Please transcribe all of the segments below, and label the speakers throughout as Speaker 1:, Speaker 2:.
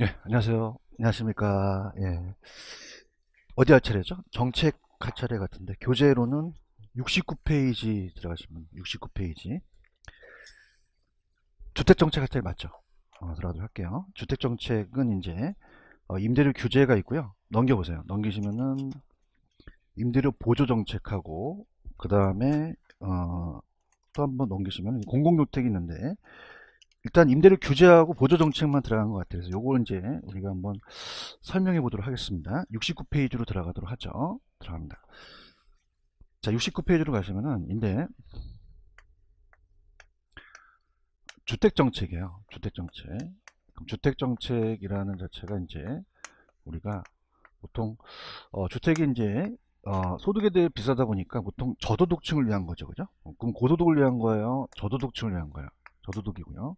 Speaker 1: 예, 안녕하세요. 안녕하십니까. 예. 어디 하차례죠? 정책 하차례 같은데 교재로는 69페이지 들어가시면 69페이지 주택정책 하차례 맞죠? 어, 들어가도록 할게요. 주택정책은 이제 어, 임대료 규제가 있고요. 넘겨보세요. 넘기시면은 임대료 보조정책하고 그 다음에 어, 또 한번 넘기시면 공공주택이 있는데 일단 임대료 규제하고 보조 정책만 들어간 것 같아요. 그래서 요걸 이제 우리가 한번 설명해 보도록 하겠습니다. 69페이지로 들어가도록 하죠. 들어갑니다. 자, 69페이지로 가시면은 인데 주택 정책이에요. 주택 정책. 그럼 주택 정책이라는 자체가 이제 우리가 보통 어, 주택이 이제 어, 소득에 대해 비싸다 보니까 보통 저소득층을 위한 거죠, 그죠? 그럼 고소득을 위한 거예요, 저소득층을 위한 거예요. 저도득이고요그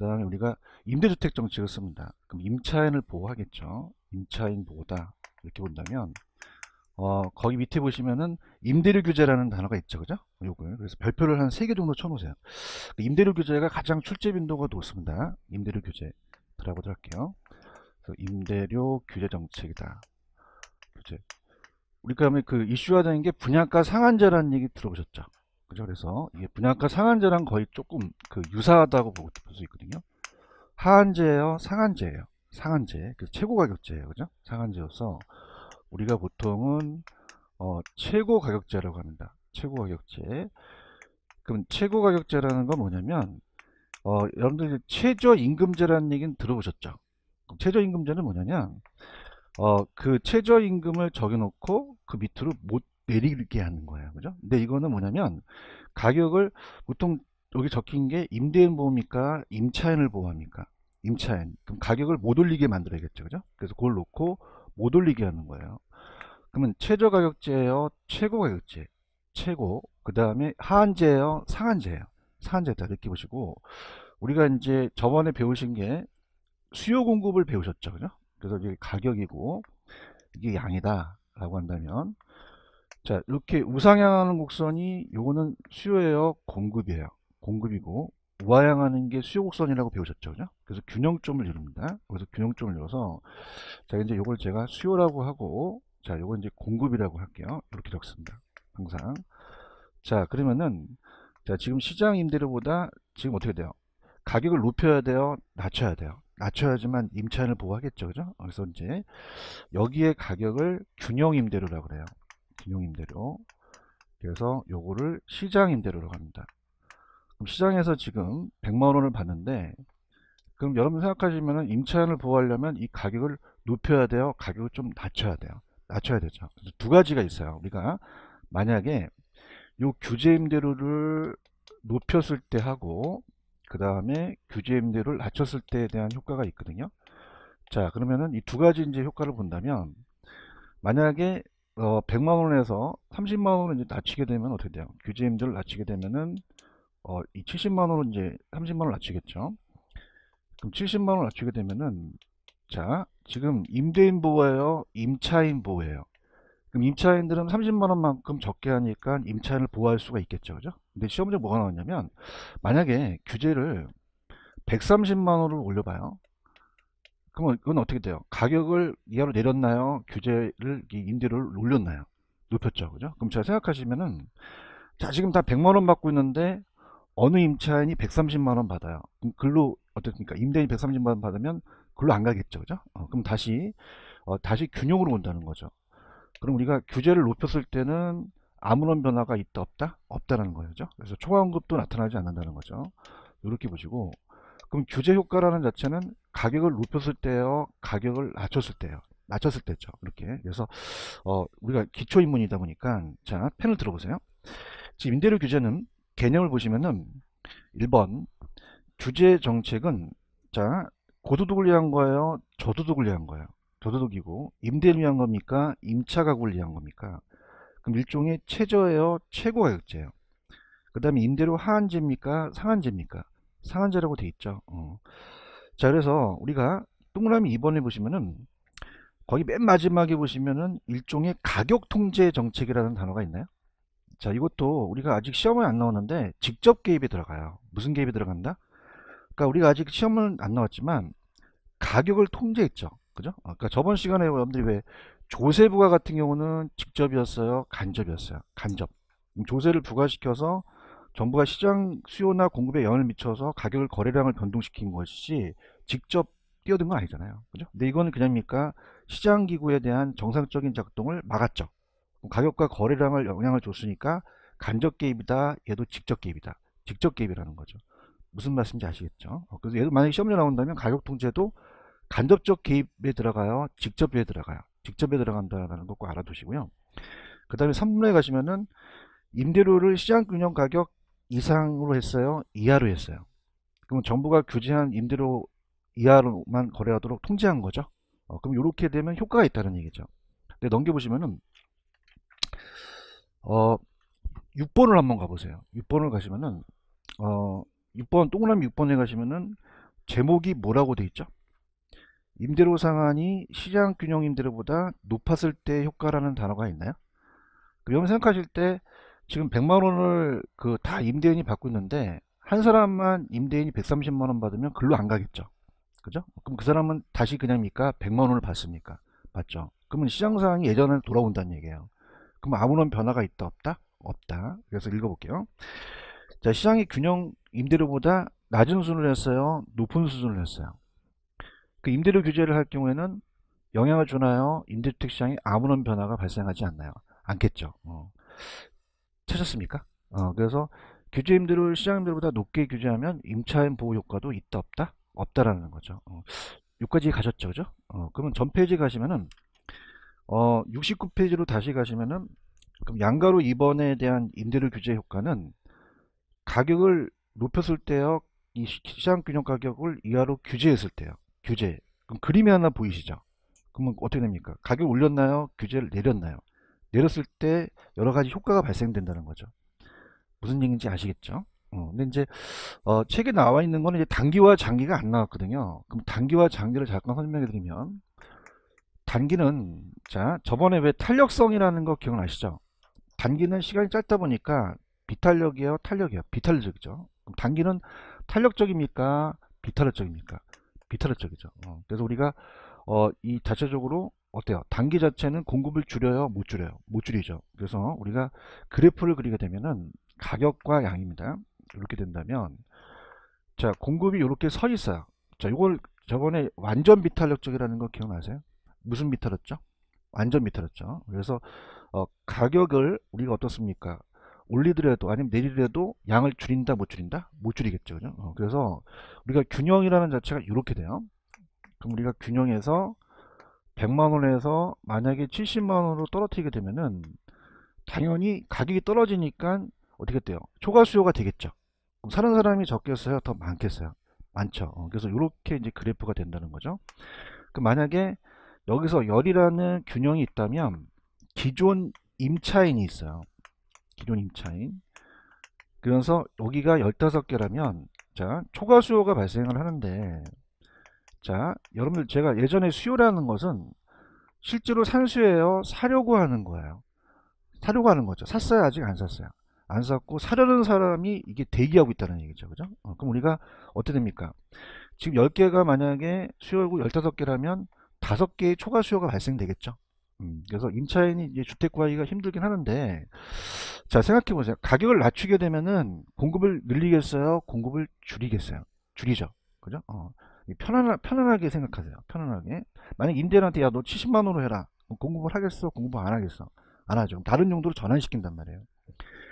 Speaker 1: 다음에 우리가 임대주택 정책을 씁니다. 그럼 임차인을 보호하겠죠. 임차인 보호다. 이렇게 본다면 어, 거기 밑에 보시면은 임대료 규제라는 단어가 있죠. 그죠? 요걸 그래서 별표를 한 3개 정도 쳐놓으세요. 그러니까 임대료 규제가 가장 출제 빈도가 높습니다. 임대료 규제 들어가보도록 할게요. 임대료 규제 정책이다. 규제. 우리가 그 이슈화된 게 분양가 상한제라는 얘기 들어보셨죠? 그죠? 그래서 이게 분양가 상한제랑 거의 조금 그 유사하다고 볼 수 있거든요. 하한제예요, 상한제예요. 상한제. 그 최고 가격제예요. 그죠? 상한제여서 우리가 보통은 어, 최고 가격제라고 합니다. 최고 가격제. 그럼 최고 가격제라는 건 뭐냐면 어, 여러분들 최저 임금제라는 얘기는 들어보셨죠? 그럼 최저 임금제는 뭐냐면 어, 그 최저 임금을 적여놓고 그 밑으로 못 내리게 하는 거예요. 그죠? 근데 이거는 뭐냐면 가격을 보통 여기 적힌 게 임대인 보험입니까? 임차인을 보호합니까? 임차인. 그럼 가격을 못 올리게 만들어야겠죠. 그죠? 그래서 그걸 놓고 못 올리게 하는 거예요. 그러면 최저 가격제예요. 최고 가격제. 최고. 그 다음에 하한제예요. 상한제예요. 상한제다 이렇게 보시고 우리가 이제 저번에 배우신 게 수요 공급을 배우셨죠. 그죠? 그래서 이게 가격이고 이게 양이다 라고 한다면 자 이렇게 우상향하는 곡선이 요거는 수요예요 공급이에요 공급이고 우하향하는 게 수요 곡선이라고 배우셨죠 그죠? 그래서 균형점을 이룹니다 그래서 균형점을 이어서자 이제 요걸 제가 수요라고 하고 자 요거 이제 공급이라고 할게요 이렇게 적습니다 항상 자 그러면은 자 지금 시장 임대료보다 지금 어떻게 돼요 가격을 높여야 돼요 낮춰야 돼요 낮춰야지만 임차인을 보호하겠죠 그죠 그래서 이제 여기에 가격을 균형 임대료라고 그래요 이용임대료 그래서 요거를 시장임대료로 갑니다 그럼 시장에서 지금 100만원을 받는데 그럼 여러분 생각하시면 임차인을 보호하려면 이 가격을 높여야 돼요 가격을 좀 낮춰야 돼요 낮춰야 되죠 두 가지가 있어요 우리가 만약에 요 규제임대료를 높였을 때 하고 그 다음에 규제임대료를 낮췄을 때에 대한 효과가 있거든요 자 그러면은 이 두 가지 이제 효과를 본다면 만약에 어, 100만 원에서 30만 원을 이제 낮추게 되면 어떻게 돼요? 규제임대를 낮추게 되면은 어, 이 70만 원을 이제 30만 원을 낮추겠죠. 그럼 70만 원을 낮추게 되면은 자, 지금 임대인 보호예요, 임차인 보호예요. 그럼 임차인들은 30만 원만큼 적게 하니까 임차인을 보호할 수가 있겠죠. 그죠? 근데 시험제 뭐가 나왔냐면 만약에 규제를 130만 원을 올려봐요. 그러면 그건 어떻게 돼요? 가격을 이하로 내렸나요? 규제를 임대료를 올렸나요? 높였죠. 그죠? 그럼 제가 생각하시면은 자 지금 다 100만 원 받고 있는데 어느 임차인이 130만 원 받아요. 그럼 글로 어떻습니까? 임대인 130만 원 받으면 글로 안 가겠죠. 그죠? 어, 그럼 다시 어, 다시 균형으로 온다는 거죠. 그럼 우리가 규제를 높였을 때는 아무런 변화가 있다 없다 없다라는 거죠. 그래서 초과원급도 나타나지 않는다는 거죠. 이렇게 보시고 그럼 규제 효과라는 자체는 가격을 높였을 때요 가격을 낮췄을 때요 낮췄을 때죠 이렇게 그래서 어, 우리가 기초인문이다 보니까 자 펜을 들어보세요 지금 임대료 규제는 개념을 보시면은 1번 규제 정책은 자고도독을 위한 거예요 저도독을 위한 거예요 저도독이고 임대를 위한 겁니까 임차 가구를 위한 겁니까 그럼 일종의 최저예요 최고 가격제예요 그 다음에 임대료 하한제입니까 상한제입니까 상한제라고 돼 있죠 어. 자 그래서 우리가 동그라미 2번에 보시면은 거기 맨 마지막에 보시면은 일종의 가격 통제 정책이라는 단어가 있나요? 자 이것도 우리가 아직 시험을안 나오는데 직접 개입이 들어가요. 무슨 개입이 들어간다? 그러니까 우리가 아직 시험을안 나왔지만 가격을 통제했죠. 그죠? 어, 그러니까 저번 시간에 여러분들이 왜 조세 부과 같은 경우는 직접이었어요, 간접이었어요. 간접. 조세를 부과시켜서 정부가 시장 수요나 공급에 영향을 미쳐서 가격을 거래량을 변동시킨 것이 직접 뛰어든 건 아니잖아요. 그죠? 근데 이거는 그냥입니까? 시장 기구에 대한 정상적인 작동을 막았죠. 가격과 거래량을 영향을 줬으니까 간접 개입이다. 얘도 직접 개입이다. 직접 개입이라는 거죠. 무슨 말씀인지 아시겠죠? 어, 그래서 얘도 만약에 시험료 나온다면 가격 통제도 간접적 개입에 들어가요. 직접에 들어가요. 직접에 들어간다는 것꼭 알아두시고요. 그 다음에 3분에 가시면은 임대료를 시장 균형 가격 이상으로 했어요? 이하로 했어요? 그럼 정부가 규제한 임대료 이하로만 거래하도록 통제한 거죠. 어, 그럼 이렇게 되면 효과가 있다는 얘기죠. 근데 넘겨보시면은 어 6번을 한번 가보세요. 6번을 가시면은 어 6번 동그라미 6번에 가시면은 제목이 뭐라고 돼 있죠? 임대료 상한이 시장 균형 임대료보다 높았을 때 효과라는 단어가 있나요? 그럼 생각하실 때 지금 100만 원을 그 다 임대인이 받고 있는데 한 사람만 임대인이 130만 원 받으면 글로 안 가겠죠. 그죠? 그럼 그 사람은 다시 그냥입니까? 100만 원을 받습니까? 맞죠 그러면 시장 상황이 예전에 돌아온다는 얘기예요. 그럼 아무런 변화가 있다 없다? 없다. 그래서 읽어볼게요. 자, 시장이 균형 임대료보다 낮은 수준을 했어요. 높은 수준을 했어요. 그 임대료 규제를 할 경우에는 영향을 주나요? 임대주택 시장에 아무런 변화가 발생하지 않나요? 않겠죠. 어. 찾았습니까? 어, 그래서 규제임대를 시장임대보다 높게 규제하면 임차인 보호 효과도 있다 없다? 없다라는 거죠. 어, 여기까지 가셨죠, 그죠? 어, 그러면 전 페이지 가시면은 어, 69페이지로 다시 가시면은 그럼 양가로 2번에 대한 임대료 규제 효과는 가격을 높였을 때요, 이 시장 균형 가격을 이하로 규제했을 때요, 규제. 그럼 그림이 하나 보이시죠? 그러면 어떻게 됩니까? 가격 올렸나요? 규제를 내렸나요? 내렸을 때 여러 가지 효과가 발생된다는 거죠. 무슨 얘기인지 아시겠죠? 어, 근데 이제 어, 책에 나와 있는 거는 이제 단기와 장기가 안 나왔거든요. 그럼 단기와 장기를 잠깐 설명해 드리면 단기는 자 저번에 왜 탄력성이라는 거 기억나시죠? 단기는 시간이 짧다 보니까 비탄력이에요, 탄력이에요. 비탄력적이죠. 그럼 단기는 탄력적입니까? 비탄력적입니까? 비탄력적이죠. 어, 그래서 우리가 어, 이 자체적으로 어때요? 단기 자체는 공급을 줄여요? 못 줄여요? 못 줄이죠. 그래서 우리가 그래프를 그리게 되면은 가격과 양입니다. 이렇게 된다면 자 공급이 이렇게 서 있어요. 자 이걸 저번에 완전 비탈력적이라는거 기억나세요? 무슨 비탈였죠 완전 비탈였죠 그래서 어, 가격을 우리가 어떻습니까? 올리더라도 아니면 내리더라도 양을 줄인다 못 줄인다 못 줄이겠죠 그죠? 어, 그래서 우리가 균형이라는 자체가 이렇게 돼요 그럼 우리가 균형에서 100만원에서 만약에 70만원으로 떨어뜨리게 되면은 당연히 가격이 떨어지니까 어떻게 돼요? 초과 수요가 되겠죠. 사는 사람이 적겠어요? 더 많겠어요? 많죠. 어, 그래서 이렇게 이제 그래프가 된다는 거죠. 그 만약에 여기서 열이라는 균형이 있다면 기존 임차인이 있어요. 기존 임차인. 그래서 여기가 15개라면 자 초과 수요가 발생을 하는데 자 여러분들 제가 예전에 수요라는 것은 실제로 산수예요 사려고 하는 거예요 사려고 하는 거죠 샀어요 아직 안 샀어요 안 샀고 사려는 사람이 이게 대기하고 있다는 얘기죠 그죠 어, 그럼 우리가 어떻게 됩니까 지금 10개가 만약에 수요고 15개라면 5개의 초과 수요가 발생되겠죠 음, 그래서 임차인이 이제 주택 구하기가 힘들긴 하는데 자 생각해 보세요 가격을 낮추게 되면은 공급을 늘리겠어요 공급을 줄이겠어요 줄이죠 그죠 어. 편안하, 편안하게 생각하세요. 편안하게. 만약 임대인한테 야 너 70만원으로 해라. 어, 공급을 하겠어? 공급 을안 하겠어? 안 하죠. 다른 용도로 전환시킨단 말이에요.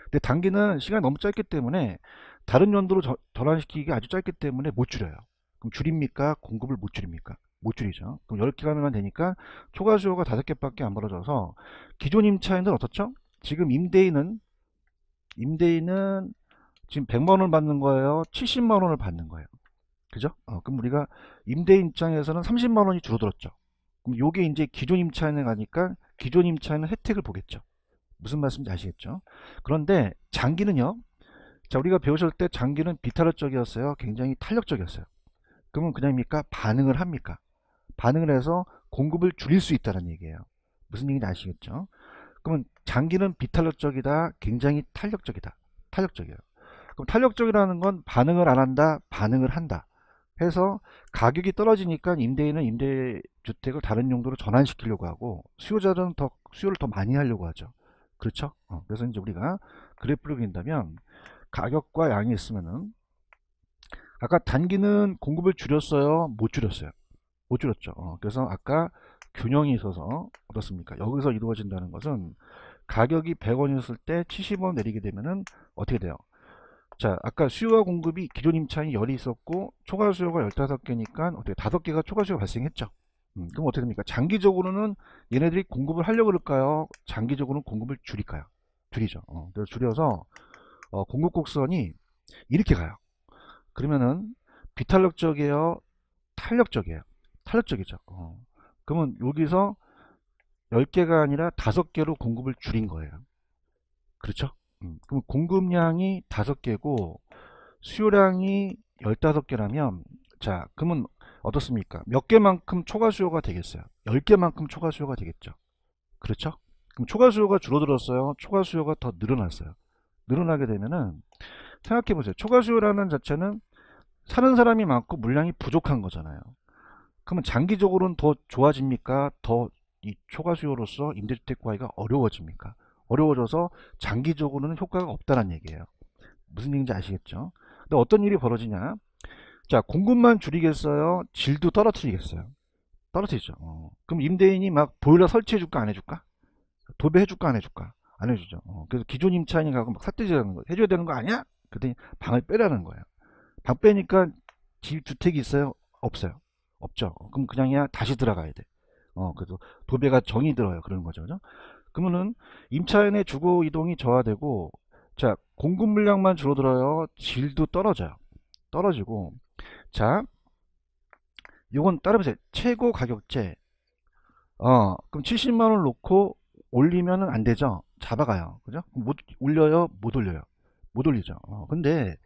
Speaker 1: 근데 단기는 시간이 너무 짧기 때문에 다른 용도로 저, 전환시키기 아주 짧기 때문에 못 줄여요. 그럼 줄입니까? 공급을 못 줄입니까? 못 줄이죠. 그럼 1 0기간면 되니까 초과 수요가 5개밖에 안 벌어져서 기존 임차인은 어떻죠? 지금 임대인은 임대인은 지금 100만원을 받는 거예요? 70만원을 받는 거예요? 그죠? 어, 그럼 우리가 임대 인장에서는 입 30만 원이 줄어들었죠. 그럼 요게 이제 기존 임차인에 가니까 기존 임차인은 혜택을 보겠죠. 무슨 말씀인지 아시겠죠? 그런데 장기는요. 자, 우리가 배우실 때 장기는 비타르적이었어요. 굉장히 탄력적이었어요. 그러면 그냥입니까? 반응을 합니까? 반응을 해서 공급을 줄일 수 있다는 얘기예요. 무슨 얘기인지 아시겠죠? 그러면 장기는 비탄력적이다, 굉장히 탄력적이다, 탄력적이에요. 그럼 탄력적이라는 건 반응을 안 한다, 반응을 한다. 해서 가격이 떨어지니까 임대인은 임대주택을 다른 용도로 전환시키려고 하고 수요자들은 더 수요를 더 많이 하려고 하죠. 그렇죠? 어, 그래서 이제 우리가 그래프를 그린다면 가격과 양이 있으면은 아까 단기는 공급을 줄였어요? 못 줄였어요? 못 줄였죠. 어, 그래서 아까 균형이 있어서 어떻습니까? 여기서 이루어진다는 것은 가격이 100원이었을 때 70원 내리게 되면은 어떻게 돼요? 자 아까 수요와 공급이 기존 임차인이 열이 있었고 초과 수요가 15개니까 어떻게 5개가 초과 수요가 발생했죠 음, 그럼 어떻게 됩니까 장기적으로는 얘네들이 공급을 하려고 그럴까요 장기적으로는 공급을 줄일까요 줄이죠 어, 그래서 줄여서 어, 공급 곡선이 이렇게 가요 그러면은 비탄력적이에요 탄력적이에요 탄력적이죠 어. 그러면 여기서 10개가 아니라 5개로 공급을 줄인 거예요 그렇죠 음, 그럼 공급량이 5개고 수요량이 15개라면 자 그러면 어떻습니까 몇 개만큼 초과 수요가 되겠어요 10개만큼 초과 수요가 되겠죠 그렇죠 그럼 초과 수요가 줄어들었어요 초과 수요가 더 늘어났어요 늘어나게 되면은 생각해 보세요 초과 수요라는 자체는 사는 사람이 많고 물량이 부족한 거잖아요 그러면 장기적으로는 더 좋아집니까 더 이 초과 수요로서 임대주택 구하기가 어려워집니까 어려워져서 장기적으로는 효과가 없다는 얘기예요. 무슨 얘기인지 아시겠죠? 근데 어떤 일이 벌어지냐? 자, 공급만 줄이겠어요? 질도 떨어뜨리겠어요? 떨어뜨리죠. 어. 그럼 임대인이 막 보일러 설치해줄까? 안 해줄까? 도배해줄까? 안 해줄까? 안 해주죠. 어. 그래서 기존 임차인이 가고 막 삿대질하는 거 해줘야 되는 거 아니야? 그랬더니 방을 빼라는 거예요. 방 빼니까 집, 주택이 있어요? 없어요. 없죠. 그럼 그냥이야 다시 들어가야 돼. 어, 그래서 도배가 정이 들어요. 그런 거죠. 그죠? 그러면은 임차인의 주거 이동이 저하되고 자 공급 물량만 줄어들어요 질도 떨어져요 떨어지고 자 요건 따보세요 최고 가격제 어 그럼 70만원 놓고 올리면은 안 되죠 잡아가요 그죠 못 올려요 못 올려요 못 올리죠 어, 근데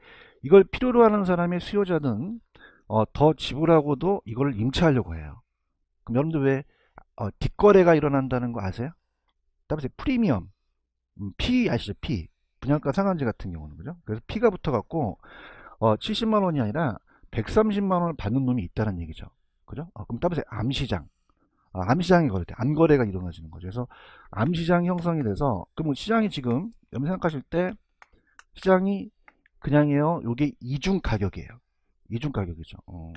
Speaker 1: 이걸 필요로 하는 사람의 수요자는 어, 더 지불하고도 이걸 임차하려고 해요 그럼 여러분들 왜 어, 뒷거래가 일어난다는 거 아세요 따라서 프리미엄 음, P 아시죠? P 분양가 상한제 같은 경우는 그죠? 그래서 P가 붙어갖고 어, 70만 원이 아니라 130만 원을 받는 놈이 있다는 얘기죠. 그죠? 어, 그럼 따라서 암시장 아, 암시장이 거래 때 암거래가 일어나지는 거죠. 그래서 암시장이 형성이 돼서 그러면 뭐 시장이 지금 여러분 생각하실 때 시장이 그냥이에요. 요게 이중 가격이에요. 이중 가격이죠. 어.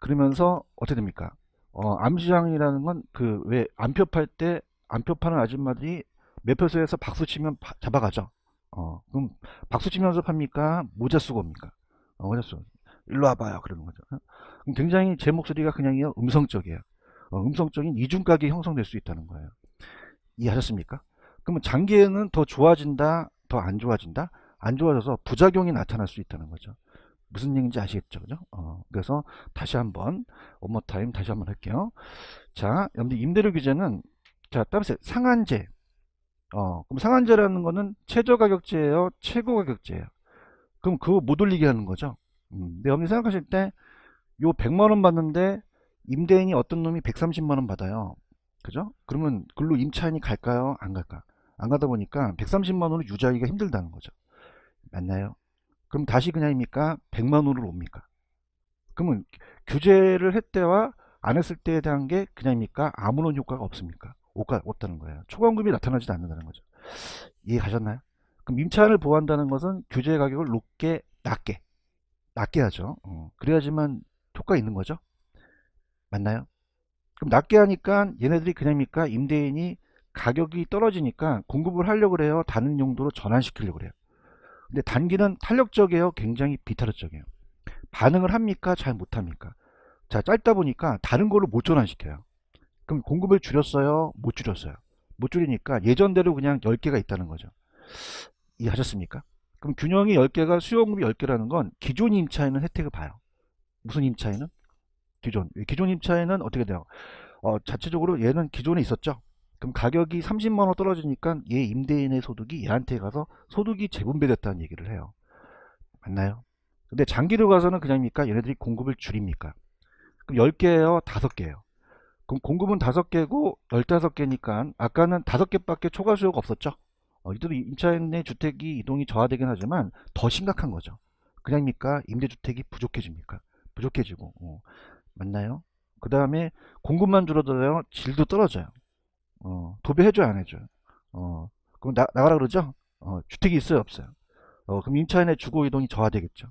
Speaker 1: 그러면서 어떻게 됩니까? 어, 암시장이라는 건 그 왜 암표 팔때 암표 파는 아줌마들이 매표소에서 박수 치면 파, 잡아가죠. 어, 그럼 박수 치면서 팝니까? 모자 쓰고 옵니까? 어, 모자 쓰고. 일로 와봐요. 그러는 거죠. 어? 그럼 굉장히 제 목소리가 그냥 음성적이에요. 어, 음성적인 이중각이 형성될 수 있다는 거예요. 이해하셨습니까? 그러면 장기에는 더 좋아진다, 더 안 좋아진다? 안 좋아져서 부작용이 나타날 수 있다는 거죠. 무슨 얘기인지 아시겠죠? 그죠? 어, 그래서 다시 한번 원모 타임 다시 한번 할게요. 자, 여러분들 임대료 규제는 자, 따보세 상한제. 어, 그럼 상한제라는 거는 최저 가격제예요, 최고 가격제예요. 그럼 그거 못 올리게 하는 거죠. 음, 근데 여러분 생각하실 때 요 100만 원 받는데 임대인이 어떤 놈이 130만 원 받아요. 그죠? 그러면 글로 임차인이 갈까요? 안 갈까? 안 가다 보니까 130만 원을 유지하기가 힘들다는 거죠. 맞나요? 그럼 다시 그냥입니까? 100만 원으로 옵니까? 그러면 규제를 했 때와 안 했을 때에 대한 게 그냥입니까? 아무런 효과가 없습니까? 효과 없다는 거예요. 초과금이 나타나지도 않는다는 거죠. 이해 가셨나요? 그럼 임차를 보호한다는 것은 규제 가격을 높게 낮게 낮게 하죠. 어, 그래야지만 효과 가 있는 거죠. 맞나요? 그럼 낮게 하니까 얘네들이 그냥입니까? 임대인이 가격이 떨어지니까 공급을 하려고 그래요. 다른 용도로 전환시키려고 그래요. 근데 단기는 탄력적이에요? 굉장히 비타력적이에요? 반응을 합니까? 잘 못합니까? 자, 짧다 보니까 다른 거를 못 전환시켜요. 그럼 공급을 줄였어요? 못 줄였어요? 못 줄이니까 예전대로 그냥 10개가 있다는 거죠. 이해하셨습니까? 그럼 균형이 10개가 수요공급이 10개라는 건 기존 임차에는 혜택을 봐요. 무슨 임차에는? 기존. 기존 임차에는 어떻게 돼요? 어, 자체적으로 얘는 기존에 있었죠. 그럼 가격이 30만원 떨어지니까 얘 임대인의 소득이 얘한테 가서 소득이 재분배됐다는 얘기를 해요. 맞나요? 근데 장기로 가서는 그냥입니까? 얘네들이 공급을 줄입니까? 그럼 10개예요? 5개예요? 그럼 공급은 5개고 15개니까 아까는 5개밖에 초과 수요가 없었죠. 어, 이들이 임차인의 주택이 이동이 저하되긴 하지만 더 심각한 거죠. 그냥입니까? 임대주택이 부족해집니까? 부족해지고 어, 맞나요? 그 다음에 공급만 줄어들어요. 질도 떨어져요. 어, 도배해줘요, 안 해줘요? 어, 그럼 나, 나가라 그러죠? 어, 주택이 있어요, 없어요? 어, 그럼 임차인의 주거 이동이 저하되겠죠.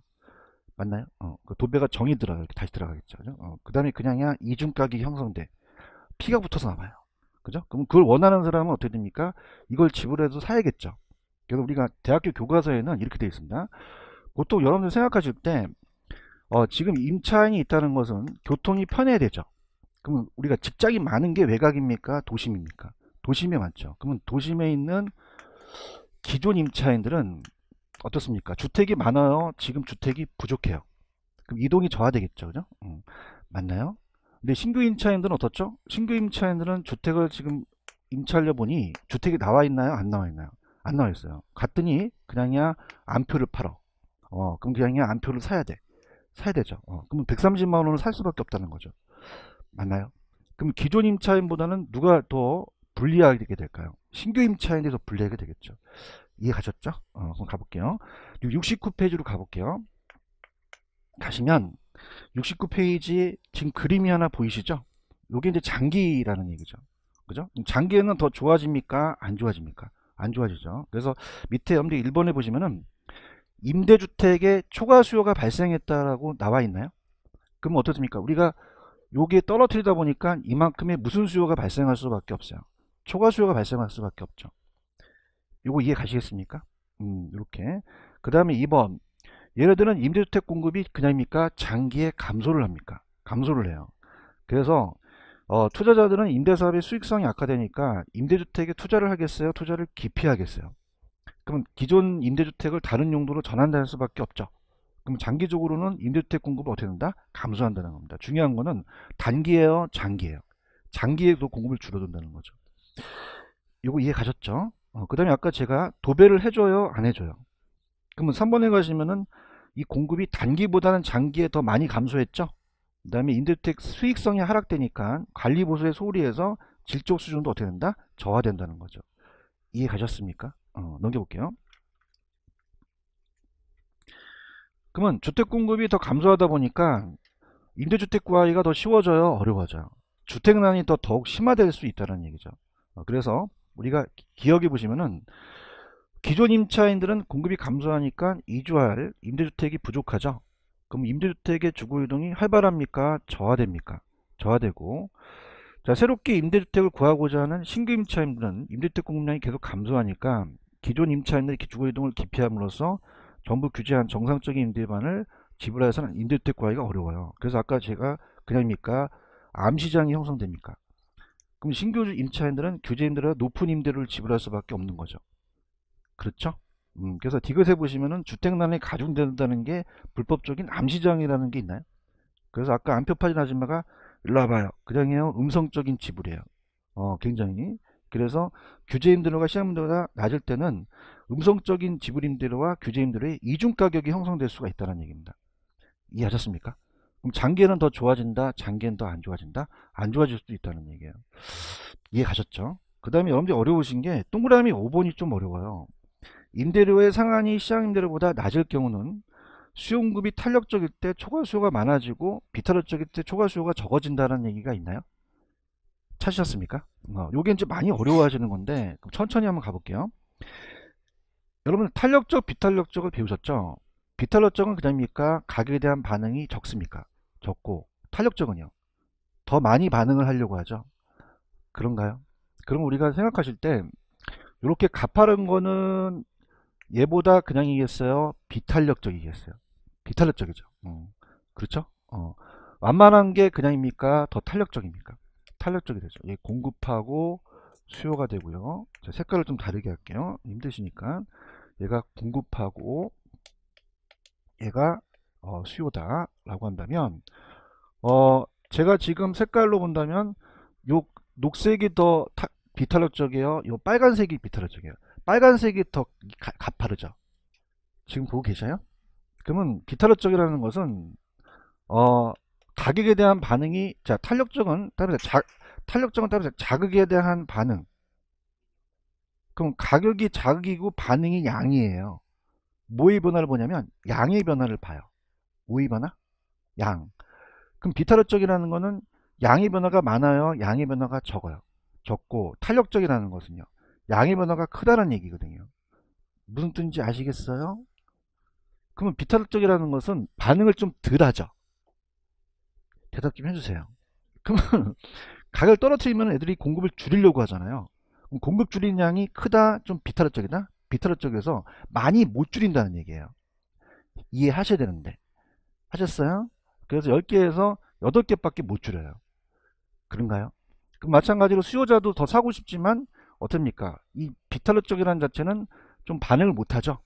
Speaker 1: 맞나요? 어, 그 도배가 정이 들어요. 가 이렇게 다시 들어가겠죠. 그죠? 어, 그 다음에 그냥 이중가격이 형성돼. 피가 붙어서 나와요. 그죠? 그럼 그걸 원하는 사람은 어떻게 됩니까? 이걸 지불해도 사야겠죠. 그래서 우리가 대학교 교과서에는 이렇게 되어 있습니다. 보통 여러분들 생각하실 때, 어, 지금 임차인이 있다는 것은 교통이 편해야 되죠. 그러면 우리가 직장이 많은 게 외곽입니까? 도심입니까? 도심에 많죠. 그러면 도심에 있는 기존 임차인들은 어떻습니까? 주택이 많아요. 지금 주택이 부족해요. 그럼 이동이 저하되겠죠. 그죠? 음, 맞나요? 근데 신규 임차인들은 어떻죠? 신규 임차인들은 주택을 지금 임차하려 보니 주택이 나와 있나요? 안 나와 있나요? 안 나와 있어요. 갔더니 그냥야 이 안표를 팔어. 어, 그럼 그냥야 이 안표를 사야 돼. 사야 되죠. 어, 그러면 130만 원을 살 수밖에 없다는 거죠. 맞나요? 그럼 기존 임차인보다는 누가 더 불리하게 될까요? 신규 임차인이 더 불리하게 되겠죠. 이해 가셨죠? 어, 그럼 가볼게요. 69페이지로 가볼게요. 가시면 69페이지 지금 그림이 하나 보이시죠? 이게 이제 장기라는 얘기죠. 그죠? 장기에는 더 좋아집니까? 안 좋아집니까? 안 좋아지죠. 그래서 밑에 엄지 1번에 보시면은 임대주택에 초과 수요가 발생했다라고 나와 있나요? 그럼 어떻습니까? 우리가 요게 떨어뜨리다 보니까 이만큼의 무슨 수요가 발생할 수밖에 없어요. 초과 수요가 발생할 수밖에 없죠. 요거 이해 가시겠습니까? 음, 이렇게. 그 다음에 2번. 예를 들면 임대주택 공급이 그냥입니까? 장기에 감소를 합니까? 감소를 해요. 그래서 어, 투자자들은 임대사업의 수익성이 악화되니까 임대주택에 투자를 하겠어요? 투자를 기피하겠어요? 그럼 기존 임대주택을 다른 용도로 전환될 수밖에 없죠. 그럼 장기적으로는 임대주택 공급이 어떻게 된다? 감소한다는 겁니다. 중요한 거는 단기예요, 장기예요. 장기에도 공급을 줄어든다는 거죠. 이거 이해 가셨죠? 어, 그 다음에 아까 제가 도배를 해줘요, 안 해줘요? 그러면 3번에 가시면은 이 공급이 단기보다는 장기에 더 많이 감소했죠? 그 다음에 임대주택 수익성이 하락되니까 관리보수에 소홀히 해서 질적 수준도 어떻게 된다? 저하된다는 거죠. 이해 가셨습니까? 어, 넘겨볼게요. 그러면 주택 공급이 더 감소하다 보니까 임대주택 구하기가 더 쉬워져요 어려워져요 주택난이 더 더욱 심화될 수 있다는 얘기죠 어, 그래서 우리가 기억해 보시면은 기존 임차인들은 공급이 감소하니까 이주할 임대주택이 부족하죠 그럼 임대주택의 주거이동이 활발합니까 저하됩니까 저하되고 자 새롭게 임대주택을 구하고자 하는 신규 임차인들은 임대주택 공급량이 계속 감소하니까 기존 임차인들의 주거이동을 기피함으로써 정부 규제한 정상적인 임대반을 지불하여서는 임대주택 구하기가 어려워요. 그래서 아까 제가 그냥입니까? 암시장이 형성됩니까? 그럼 신규 임차인들은 규제임대로 높은 임대료를 지불할 수밖에 없는 거죠. 그렇죠? 음, 그래서 디귿에 보시면은 주택난이 가중된다는 게 불법적인 암시장이라는 게 있나요? 그래서 아까 안표 파진 아줌마가 일로 와봐요. 그냥요 음성적인 지불이에요. 어, 굉장히. 그래서 규제임대료가 시장임대료다 낮을 때는 음성적인 지불임대료와 규제임대료의 이중가격이 형성될 수가 있다는 얘기입니다. 이해하셨습니까? 그럼 장기에는 더 좋아진다 장기에는더 안 좋아진다 안 좋아질 수도 있다는 얘기예요 이해 가셨죠 그 다음에 여러분들이 어려우신 게 동그라미 5번이 좀 어려워요 임대료의 상한이 시장임대료보다 낮을 경우는 수용급이 탄력적일 때 초과 수요가 많아지고 비탄력적일 때 초과 수요가 적어진다는 얘기가 있나요 찾으셨습니까 어, 요게 이 많이 어려워하시는 건데 천천히 한번 가볼게요 여러분 탄력적 비탄력적을 배우셨죠? 비탄력적은 그냥입니까? 가격에 대한 반응이 적습니까? 적고 탄력적은요? 더 많이 반응을 하려고 하죠. 그런가요? 그럼 우리가 생각하실 때 이렇게 가파른 거는 얘보다 그냥 이겠어요 비탄력적이겠어요? 비탄력적이죠. 어. 그렇죠? 어. 완만한 게 그냥입니까? 더 탄력적입니까? 탄력적이 되죠. 얘 공급하고 수요가 되고요. 자, 색깔을 좀 다르게 할게요. 힘드시니까. 얘가 공급하고 얘가 어, 수요다 라고 한다면 어 제가 지금 색깔로 본다면 요 녹색이 더 타, 비탄력적이에요 요 빨간색이 비탄력적이에요 빨간색이 더 가, 가파르죠 지금 보고 계셔요 그러면 비탄력적이라는 것은 어 가격에 대한 반응이 자 탄력적은 따로 자, 탄력적은 자극에 대한 반응 그럼 가격이 자극이고 반응이 양이에요. 뭐의 변화를 보냐면 양의 변화를 봐요. 우의 변화? 양. 그럼 비타르적이라는 거는 양의 변화가 많아요. 양의 변화가 적어요. 적고 탄력적이라는 것은요. 양의 변화가 크다는 얘기거든요. 무슨 뜻인지 아시겠어요? 그러면 비타르적이라는 것은 반응을 좀 덜하죠. 대답 좀 해주세요. 그러면 가격을 떨어뜨리면 애들이 공급을 줄이려고 하잖아요. 공급 줄인양이 크다 좀 비타르 쪽이다 비타르 쪽에서 많이 못 줄인다는 얘기예요 이해하셔야 되는데 하셨어요? 그래서 10개에서 8개밖에 못 줄여요 그런가요? 그럼 마찬가지로 수요자도 더 사고 싶지만 어떻습니까? 이 비탈러 쪽이라는 자체는 좀 반응을 못하죠.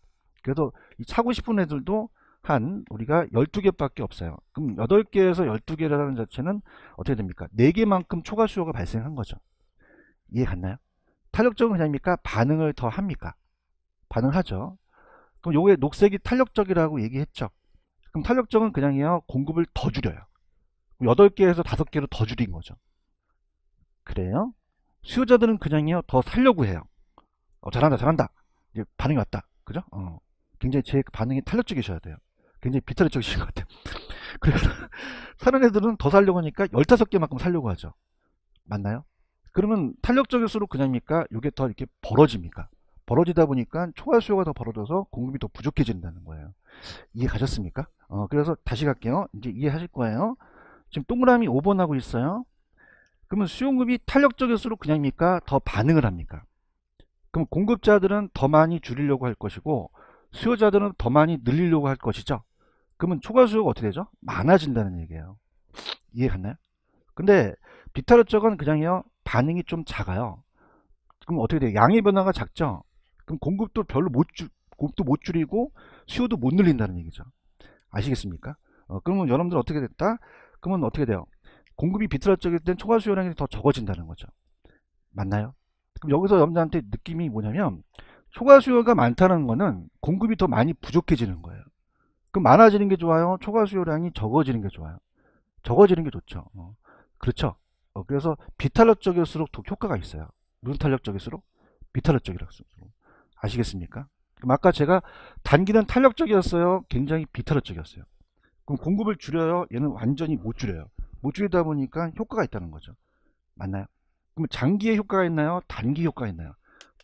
Speaker 1: 그래서 이 사고 싶은 애들도 한 우리가 12개밖에 없어요. 그럼 8개에서 12개라는 자체는 어떻게 됩니까? 4개만큼 초과 수요가 발생한 거죠. 이해 갔나요? 탄력적인 그냥입니까? 반응을 더 합니까? 반응하죠. 그럼 요게 녹색이 탄력적이라고 얘기했죠. 그럼 탄력적은 그냥이요. 공급을 더 줄여요. 8개에서 5개로 더 줄인 거죠. 그래요? 수요자들은 그냥요. 이더 살려고 해요. 어, 잘한다, 잘한다. 이제 반응이 왔다. 그죠? 어. 굉장히 제 반응이 탄력적이셔야 돼요. 굉장히 비타력적이신 것 같아요. 그래서 사는 애들은 더 살려고 하니까 15개만큼 살려고 하죠. 맞나요? 그러면 탄력적일수록 그냥입니까? 이게 더 이렇게 벌어집니까? 벌어지다 보니까 초과 수요가 더 벌어져서 공급이 더 부족해진다는 거예요. 이해 가셨습니까? 어, 그래서 다시 갈게요. 이제 이해하실 거예요. 지금 동그라미 5번 하고 있어요. 그러면 수용급이 탄력적일수록 그냥입니까? 더 반응을 합니까? 그럼 공급자들은 더 많이 줄이려고 할 것이고 수요자들은 더 많이 늘리려고 할 것이죠. 그러면 초과 수요가 어떻게 되죠? 많아진다는 얘기예요. 이해 갔나요? 근데 비타르 쪽은 그냥요. 반응이 좀 작아요. 그럼 어떻게 돼요? 양의 변화가 작죠. 그럼 공급도 별로 못 줄, 공급도 못 줄이고 수요도 못 늘린다는 얘기죠. 아시겠습니까? 어, 그러면 여러분들 어떻게 됐다? 그러면 어떻게 돼요? 공급이 비틀어질 땐 초과 수요량이 더 적어진다는 거죠. 맞나요? 그럼 여기서 여러분들한테 느낌이 뭐냐면 초과 수요가 많다는 거는 공급이 더 많이 부족해지는 거예요. 그럼 많아지는 게 좋아요? 초과 수요량이 적어지는 게 좋아요? 적어지는 게 좋죠. 어. 그렇죠? 어, 그래서 비탄력 적일수록독 효과가 있어요. 무슨 탄력적일수록 비탄력 적이라고 쓰고 아시겠습니까? 그럼 아까 제가 단기는 탄력 적이었어요 굉장히 비탄력 적이었어요 그럼 공급을 줄여요. 얘는 완전히 못 줄여요. 못 줄이다 보니까 효과가 있다는 거죠. 맞나요? 그럼 장기의 효과가 있나요? 단기 효과가 있나요?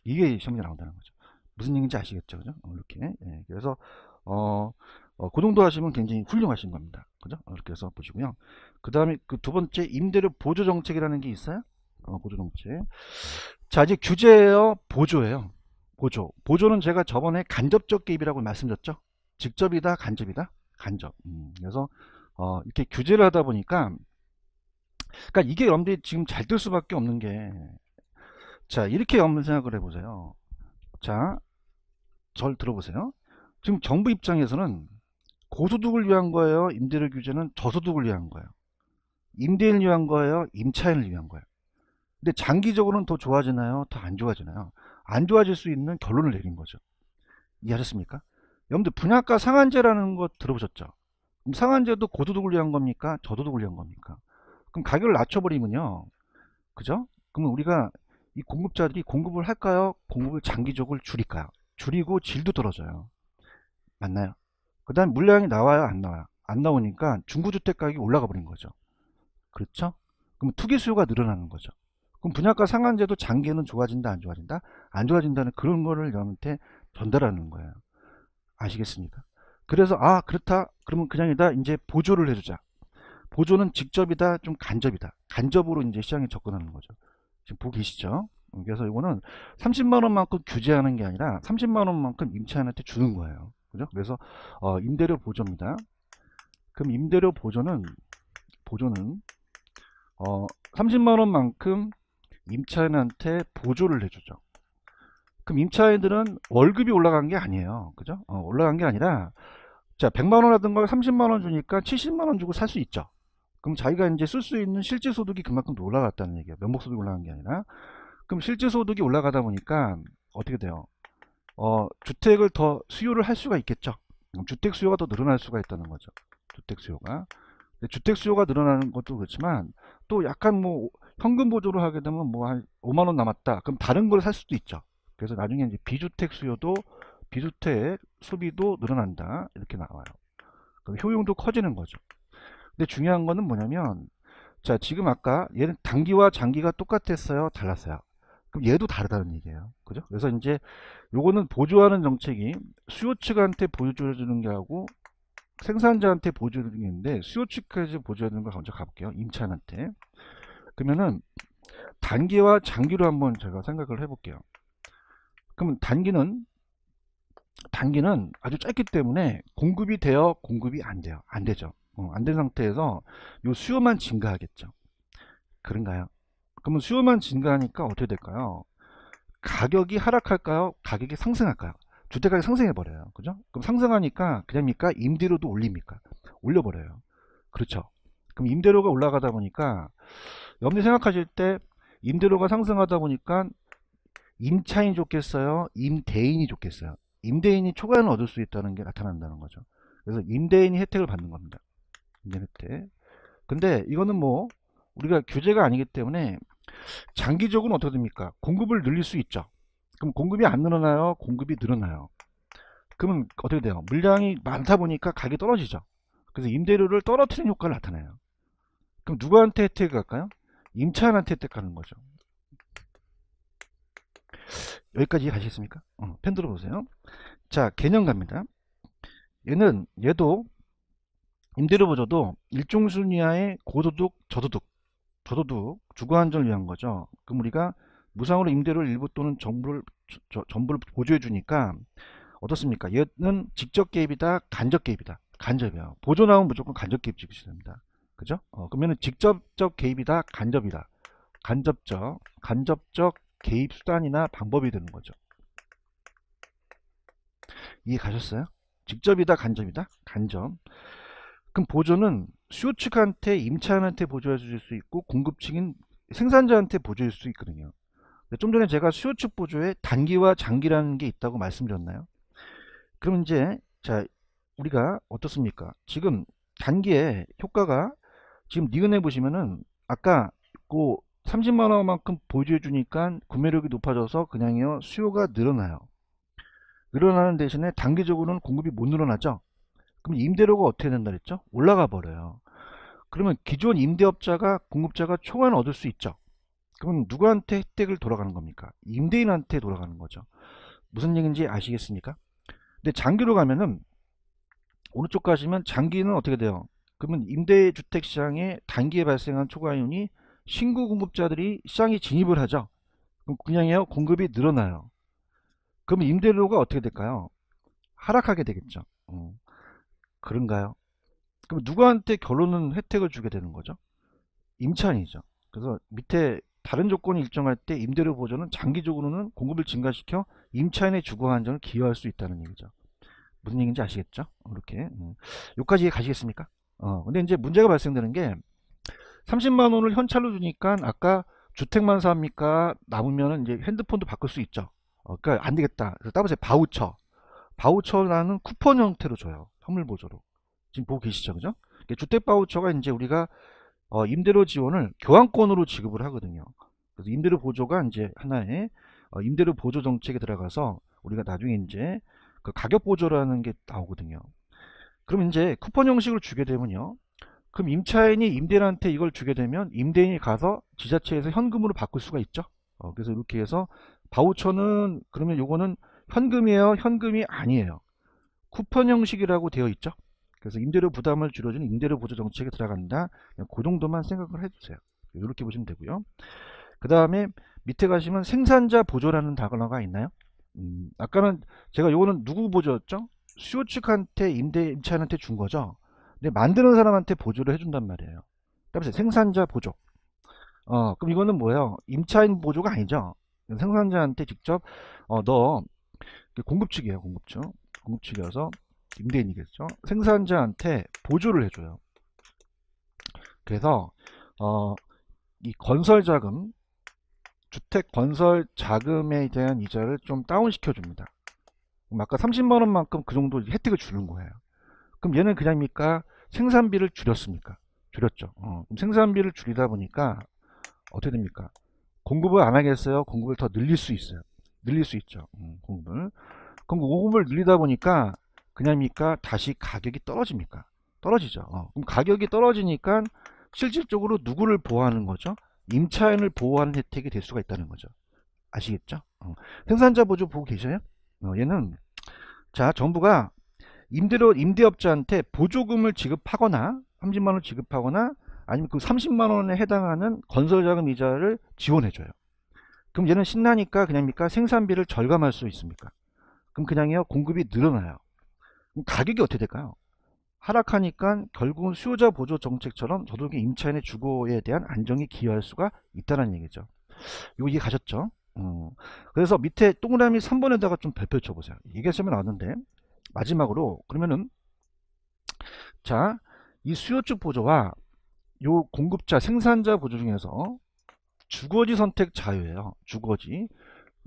Speaker 1: 이게 시험에 나온다는 거죠. 무슨 얘기인지 아시겠죠? 그죠? 어, 이렇게. 예, 그래서, 어, 어, 그 정도 하시면 굉장히 훌륭하신 겁니다. 그죠? 어, 이렇게 해서 보시고요. 그 다음에 그 두 번째 임대료 보조 정책이라는 게 있어요. 어, 보조 정책. 자 이제 규제예요, 보조예요. 보조. 보조는 제가 저번에 간접적 개입이라고 말씀드렸죠. 직접이다, 간접이다, 간접. 음, 그래서 어, 이렇게 규제를 하다 보니까, 그러니까 이게 여러분들이 지금 잘 뜰 수밖에 없는 게, 자 이렇게 여러분 생각을 해보세요. 자, 절 들어보세요. 지금 정부 입장에서는 고소득을 위한 거예요. 임대료 규제는 저소득을 위한 거예요. 임대인을 위한 거예요? 임차인을 위한 거예요? 근데 장기적으로는 더 좋아지나요? 더 안 좋아지나요? 안 좋아질 수 있는 결론을 내린 거죠. 이해하셨습니까? 여러분들 분양가 상한제라는 거 들어보셨죠? 그럼 상한제도 고도득을 위한 겁니까? 저도득을 위한 겁니까? 그럼 가격을 낮춰버리면요. 그죠? 그러면 우리가 이 공급자들이 공급을 할까요? 공급을 장기적으로 줄일까요? 줄이고 질도 떨어져요. 맞나요? 그 다음 물량이 나와요? 안 나와요? 안 나오니까 중고주택 가격이 올라가 버린 거죠. 그렇죠? 그럼 투기 수요가 늘어나는 거죠. 그럼 분양가 상한제도 장기에는 좋아진다 안 좋아진다 안 좋아진다는 그런 거를 여러분한테 전달하는 거예요. 아시겠습니까? 그래서 아 그렇다 그러면 그냥이다 이제 보조를 해주자. 보조는 직접이다 좀 간접이다. 간접으로 이제 시장에 접근하는 거죠. 지금 보고 계시죠? 그래서 이거는 30만원만큼 규제하는 게 아니라 30만원만큼 임차인한테 주는 거예요. 그죠? 그래서 어, 임대료 보조입니다. 그럼 임대료 보조는 보조는 어, 30만원만큼 임차인한테 보조를 해주죠. 그럼 임차인들은 월급이 올라간 게 아니에요. 그죠? 어, 올라간 게 아니라 자 100만원 하던 걸 30만원 주니까 70만원 주고 살 수 있죠. 그럼 자기가 이제 쓸 수 있는 실제 소득이 그만큼 올라갔다는 얘기예요. 명목 소득이 올라간 게 아니라. 그럼 실제 소득이 올라가다 보니까 어떻게 돼요? 어, 주택을 더 수요를 할 수가 있겠죠. 주택 수요가 더 늘어날 수가 있다는 거죠. 주택 수요가. 주택 수요가 늘어나는 것도 그렇지만 또 약간 뭐 현금 보조를 하게 되면 뭐 한 5만 원 남았다. 그럼 다른 걸 살 수도 있죠. 그래서 나중에 이제 비주택 수요도 비주택 소비도 늘어난다. 이렇게 나와요. 그럼 효용도 커지는 거죠. 근데 중요한 거는 뭐냐면 자, 지금 아까 얘는 단기와 장기가 똑같았어요. 달랐어요. 그럼 얘도 다르다는 얘기예요. 그죠? 그래서 이제 요거는 보조하는 정책이 수요 측한테 보조를 주는 게 하고 생산자한테 보조해주는게 있는데 수요 측까지 보조해주는걸 먼저 가볼게요. 임찬한테 그러면은 단기와 장기로 한번 제가 생각을 해볼게요. 그러면 단기는 단기는 아주 짧기 때문에 공급이 되어 공급이 안 돼요. 안 되죠. 어, 안된 상태에서 요 수요만 증가하겠죠. 그런가요? 그러면 수요만 증가하니까 어떻게 될까요? 가격이 하락할까요? 가격이 상승할까요? 주택가격 상승해버려요. 그죠? 그럼 상승하니까 그냥입니까? 임대료도 올립니까? 올려버려요. 그렇죠. 그럼 임대료가 올라가다 보니까 여러분이 생각하실 때 임대료가 상승하다 보니까 임차인 이 좋겠어요? 임대인이 좋겠어요? 임대인이 초과연 얻을 수 있다는 게 나타난다는 거죠. 그래서 임대인이 혜택을 받는 겁니다. 임대 혜택. 근데 이거는 뭐 우리가 규제가 아니기 때문에 장기적으로 어떻게 됩니까? 공급을 늘릴 수 있죠. 그럼 공급이 안 늘어나요? 공급이 늘어나요. 그러면 어떻게 돼요? 물량이 많다 보니까 가격이 떨어지죠. 그래서 임대료를 떨어뜨리는 효과를 나타내요. 그럼 누구한테 혜택이 갈까요? 임차인한테 혜택 가는 거죠. 여기까지 가시겠습니까? 어, 펜 들어보세요. 자, 개념 갑니다. 얘는 얘도 임대료 보조도 일종순위하의 고도둑, 저도둑, 저도둑, 주거안전을 위한 거죠. 그럼 우리가 무상으로 임대료를 일부 또는 정부를 저, 전부를 보조해 주니까 어떻습니까? 얘는 직접 개입이다, 간접 개입이다. 간접이요 보조 나오면 무조건 간접 개입 지급이 됩니다. 그죠? 어, 그러면 직접적 개입이다, 간접이다. 간접적, 간접적 개입 수단이나 방법이 되는 거죠. 이해 가셨어요? 직접이다, 간접이다? 간접. 그럼 보조는 수요 측한테, 임차인한테 보조해 주실 수 있고, 공급 측인 생산자한테 보조해 줄 수 있거든요. 좀 전에 제가 수요측 보조에 단기와 장기라는 게 있다고 말씀드렸나요? 그럼 이제 자 우리가 어떻습니까? 지금 단기에 효과가 지금 니은에 보시면은 아까 그 30만원만큼 보조해 주니까 구매력이 높아져서 그냥요 수요가 늘어나요. 늘어나는 대신에 단기적으로는 공급이 못 늘어나죠. 그럼 임대료가 어떻게 된다 그랬죠? 올라가 버려요. 그러면 기존 임대업자가 공급자가 초과는 얻을 수 있죠. 그럼 누구한테 혜택을 돌아가는 겁니까? 임대인한테 돌아가는 거죠. 무슨 얘기인지 아시겠습니까? 근데 장기로 가면은 오른쪽 가시면 장기는 어떻게 돼요? 그러면 임대주택 시장에 단기에 발생한 초과이온이 신규 공급자들이 시장에 진입을 하죠. 그럼 그냥요 공급이 늘어나요. 그럼 임대료가 어떻게 될까요? 하락하게 되겠죠. 어. 그런가요? 그럼 누구한테 결론은 혜택을 주게 되는 거죠? 임찬이죠 그래서 밑에 다른 조건이 일정할 때 임대료 보조는 장기적으로는 공급을 증가시켜 임차인의 주거 안정을 기여할 수 있다는 얘기죠. 무슨 얘기인지 아시겠죠? 이렇게 음. 여기까지 가시겠습니까? 어, 근데 이제 문제가 발생되는 게 30만 원을 현찰로 주니까 아까 주택만 삽니까? 남으면 이제 핸드폰도 바꿀 수 있죠. 어, 그러니까 안 되겠다. 그래서 따보세요. 바우처. 바우처라는 쿠폰 형태로 줘요. 현물 보조로. 지금 보고 계시죠? 그죠? 주택 바우처가 이제 우리가 어, 임대료 지원을 교환권으로 지급을 하거든요. 그래서 임대료 보조가 이제 하나의 어, 임대료 보조 정책에 들어가서 우리가 나중에 이제 그 가격 보조라는 게 나오거든요. 그럼 이제 쿠폰 형식을 주게 되면요. 그럼 임차인이 임대인한테 이걸 주게 되면 임대인이 가서 지자체에서 현금으로 바꿀 수가 있죠. 어, 그래서 이렇게 해서 바우처는 그러면 요거는 현금이에요. 현금이 아니에요. 쿠폰 형식이라고 되어 있죠. 그래서 임대료 부담을 줄여주는 임대료 보조 정책에 들어간다. 그 정도만 생각을 해주세요. 이렇게 보시면 되고요. 그 다음에 밑에 가시면 생산자 보조라는 단어가 있나요? 음, 아까는 제가 이거는 누구 보조였죠? 수요 측한테 임대 임차인한테 준 거죠. 근데 만드는 사람한테 보조를 해준단 말이에요. 그다음에 생산자 보조. 어, 그럼 이거는 뭐예요? 임차인 보조가 아니죠. 생산자한테 직접 어, 너 공급 측이에요. 공급 측. 공급 측이어서 임대인이겠죠. 생산자한테 보조를 해줘요. 그래서 어, 이 건설 자금, 주택 건설 자금에 대한 이자를 좀 다운시켜 줍니다. 아까 30만 원만큼 그 정도 혜택을 주는 거예요. 그럼 얘는 그냥입니까? 생산비를 줄였습니까? 줄였죠. 어, 생산비를 줄이다 보니까 어떻게 됩니까? 공급을 안 하겠어요? 공급을 더 늘릴 수 있어요. 늘릴 수 있죠. 음, 공급을. 그럼 그 공급을 늘리다 보니까 그냥입니까? 다시 가격이 떨어집니까? 떨어지죠. 어. 그럼 가격이 떨어지니까 실질적으로 누구를 보호하는 거죠? 임차인을 보호하는 혜택이 될 수가 있다는 거죠. 아시겠죠? 어. 생산자 보조 보고 계셔요? 어, 얘는 자 정부가 임대료 임대업자한테 보조금을 지급하거나 30만 원 지급하거나 아니면 그 30만 원에 해당하는 건설자금 이자를 지원해줘요. 그럼 얘는 신나니까 그냥입니까? 생산비를 절감할 수 있습니까? 그럼 그냥요 공급이 늘어나요. 가격이 어떻게 될까요? 하락하니까 결국은 수요자 보조 정책처럼 저도 임차인의 주거에 대한 안정이 기여할 수가 있다는 얘기죠. 요 이해 가셨죠? 음. 그래서 밑에 동그라미 3번에다가 좀 별표 쳐보세요. 이게 쓰면 나왔는데 마지막으로 그러면은 자 이 수요측 보조와 요 공급자 생산자 보조 중에서 주거지 선택 자유예요. 주거지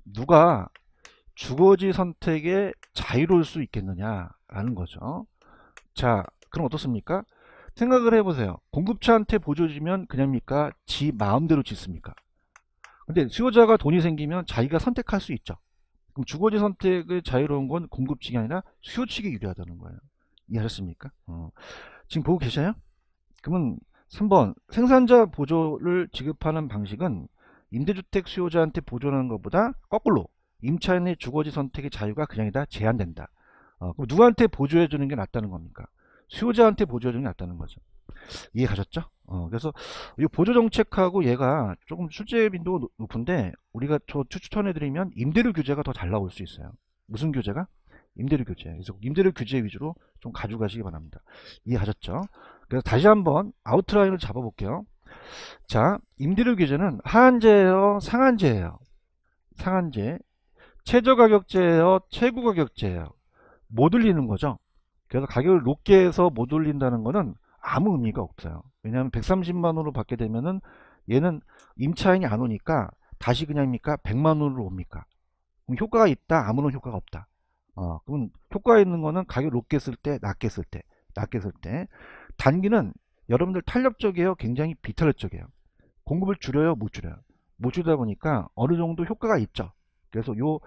Speaker 1: 누가 주거지 선택에 자유로울 수 있겠느냐 라는 거죠 자 그럼 어떻습니까 생각을 해보세요 공급처한테보조주면 그냥입니까 지 마음대로 짓습니까 근데 수요자가 돈이 생기면 자기가 선택할 수 있죠 그럼 주거지 선택의 자유로운 건 공급 측이 아니라 수요 측이 유리하다는 거예요 이해하셨습니까 어. 지금 보고 계셔요 그러면 3번 생산자 보조를 지급하는 방식은 임대주택 수요자한테 보조하는 것보다 거꾸로 임차인의 주거지 선택의 자유가 그냥이다 제한된다 어, 그럼 누구한테 보조해 주는 게 낫다는 겁니까? 수요자한테 보조해 주는 게 낫다는 거죠. 이해 가셨죠? 어, 그래서 이 보조 정책하고 얘가 조금 출제 빈도가 높은데 우리가 저 추천해 드리면 임대료 규제가 더 잘 나올 수 있어요. 무슨 규제가? 임대료 규제. 그래서 임대료 규제 위주로 좀 가져가시기 바랍니다. 이해하셨죠? 그래서 다시 한번 아웃라인을 잡아볼게요. 자, 임대료 규제는 하한제예요, 상한제예요. 상한제. 최저가격제예요, 최고가격제예요. 못 올리는 거죠. 그래서 가격을 높게 해서 못 올린다는 거는 아무 의미가 없어요. 왜냐하면 130만원으로 받게 되면은 얘는 임차인이 안 오니까 다시 그냥입니까? 100만원으로 옵니까? 그럼 효과가 있다? 아무런 효과가 없다. 어, 그럼 효과 있는 거는 가격 높게 쓸 때, 낮게 쓸 때, 낮게 쓸 때. 단기는 여러분들 탄력적이에요? 굉장히 비탄력적이에요? 공급을 줄여요? 못 줄여요? 못 줄이다 보니까 어느 정도 효과가 있죠. 그래서 요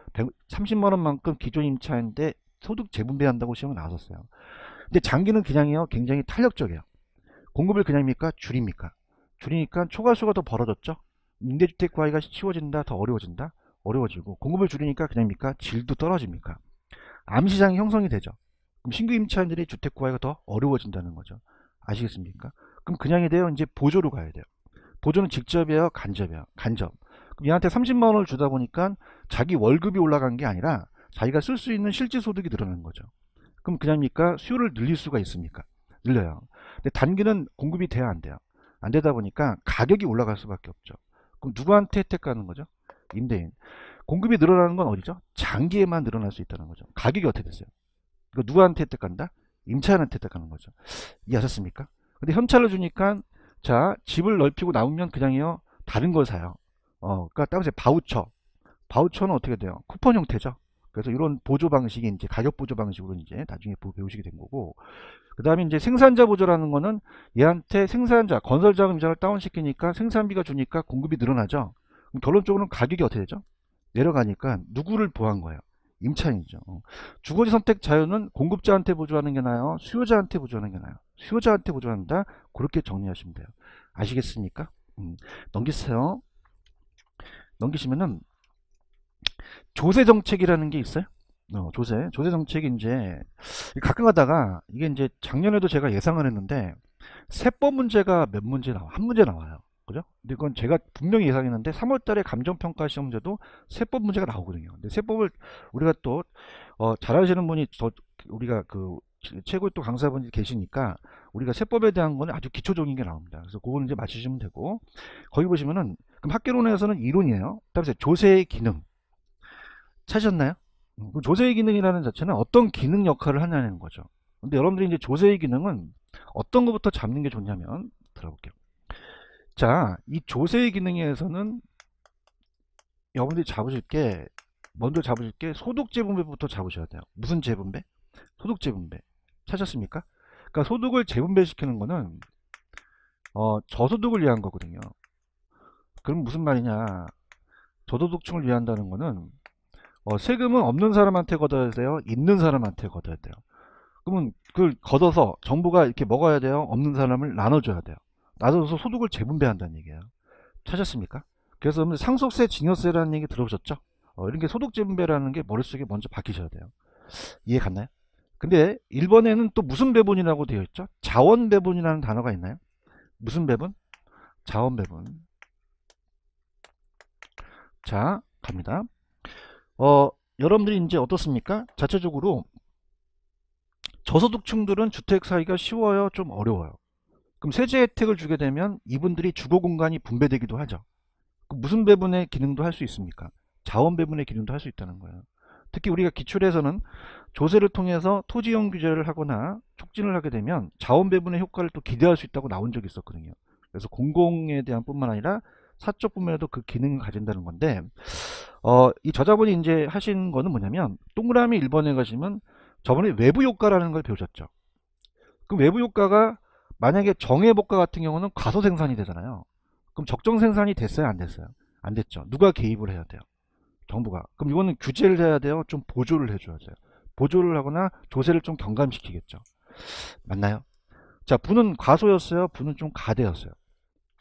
Speaker 1: 30만원만큼 기존 임차인데 소득 재분배한다고 시험에 나왔었어요. 근데 장기는 그냥이요. 굉장히 탄력적이에요. 공급을 그냥입니까? 줄입니까? 줄이니까 초과수가 더 벌어졌죠. 임대주택 구하기가 쉬워진다. 더 어려워진다. 어려워지고 공급을 줄이니까 그냥입니까? 질도 떨어집니까? 암시장이 형성이 되죠. 그럼 신규 임차인들이 주택 구하기가 더 어려워진다는 거죠. 아시겠습니까? 그럼 그냥이 돼요. 이제 보조로 가야 돼요. 보조는 직접이에요. 간접이에요. 간접. 그럼 얘한테 30만원을 주다 보니까 자기 월급이 올라간 게 아니라 자기가 쓸 수 있는 실제 소득이 늘어나는 거죠. 그럼 그냥니까 수요를 늘릴 수가 있습니까? 늘려요. 근데 단기는 공급이 돼야 안 돼요. 안 되다 보니까 가격이 올라갈 수밖에 없죠. 그럼 누구한테 혜택 가는 거죠? 임대인. 공급이 늘어나는 건 어디죠? 장기에만 늘어날 수 있다는 거죠. 가격이 어떻게 됐어요? 이거 누구한테 혜택 간다? 임차인한테 혜택 가는 거죠. 이해하셨습니까? 근데 현찰로 주니까 자 집을 넓히고 나오면 그냥요 다른 걸 사요. 어, 그러니까 따로 바우처. 바우처는 어떻게 돼요? 쿠폰 형태죠. 그래서 이런 보조 방식이 이제 가격 보조 방식으로 이제 나중에 배우시게 된 거고 그 다음에 이제 생산자 보조라는 거는 얘한테 생산자 건설자 금전을 이 다운시키니까 생산비가 주니까 공급이 늘어나죠 그럼 결론적으로는 가격이 어떻게 되죠 내려가니까 누구를 보한 거예요 임차인이죠 어. 주거지 선택 자유는 공급자한테 보조하는 게 나아요 수요자한테 보조하는 게 나아요 수요자한테 보조한다 그렇게 정리하시면 돼요 아시겠습니까 음, 넘기세요 넘기시면은 조세 정책이라는 게 있어요. 어, 조세 조세 정책이 이제 가끔 가다가 이게 이제 작년에도 제가 예상을 했는데 세법 문제가 몇 문제 나와 한 문제 나와요. 그죠? 근데 이건 제가 분명히 예상했는데 3월달에 감정평가 시험제도 세법 문제가 나오거든요. 근데 세법을 우리가 또 어, 잘아시는 분이 더 우리가 그 최고의 또 강사분이 계시니까 우리가 세법에 대한 거는 아주 기초적인 게 나옵니다. 그래서 그거는 이제 맞추시면 되고 거기 보시면은 그럼 학교론에서는 이론이에요. 따라서 조세의 기능 찾으셨나요? 음, 그 조세의 기능이라는 자체는 어떤 기능 역할을 하냐는 거죠. 근데 여러분들이 이제 조세의 기능은 어떤 것부터 잡는 게 좋냐면 들어볼게요. 자, 이 조세의 기능에서는 여러분들이 잡으실 게 먼저 잡으실 게 소득 재분배부터 잡으셔야 돼요. 무슨 재분배? 소득 재분배. 찾았습니까? 그러니까 소득을 재분배시키는 거는 어, 저소득을 위한 거거든요. 그럼 무슨 말이냐? 저소득층을 위한다는 거는 어, 세금은 없는 사람한테 걷어야 돼요? 있는 사람한테 걷어야 돼요? 그러면 그걸 걷어서 정부가 이렇게 먹어야 돼요? 없는 사람을 나눠줘야 돼요. 나눠서 소득을 재분배한다는 얘기예요. 찾았습니까? 그래서 뭐 상속세, 증여세라는 얘기 들어보셨죠? 어, 이런 게 소득 재분배라는 게 머릿속에 먼저 박히셔야 돼요. 이해 갔나요? 근데 1번에는또 무슨 배분이라고 되어 있죠? 자원 배분이라는 단어가 있나요? 무슨 배분? 자원 배분. 자, 갑니다. 어, 여러분들이 이제 어떻습니까? 자체적으로 저소득층들은 주택 사기가 쉬워요? 좀 어려워요? 그럼 세제 혜택을 주게 되면 이분들이 주거 공간이 분배되기도 하죠. 무슨 배분의 기능도 할 수 있습니까? 자원 배분의 기능도 할 수 있다는 거예요. 특히 우리가 기출에서는 조세를 통해서 토지형 규제를 하거나 촉진을 하게 되면 자원 배분의 효과를 또 기대할 수 있다고 나온 적이 있었거든요. 그래서 공공에 대한 뿐만 아니라 사적 분면에도 그 기능을 가진다는 건데 어, 이 저자분이 이제 하신 거는 뭐냐면 동그라미 1번에 가시면 저번에 외부 효과라는 걸 배우셨죠. 그 외부 효과가 만약에 정해복과 같은 경우는 과소 생산이 되잖아요. 그럼 적정 생산이 됐어요, 안 됐어요? 안 됐죠. 누가 개입을 해야 돼요? 정부가. 그럼 이거는 규제를 해야 돼요. 좀 보조를 해줘야 돼요. 보조를 하거나 조세를 좀 경감시키겠죠. 맞나요? 자, 분은 과소였어요. 분은 좀 가대였어요.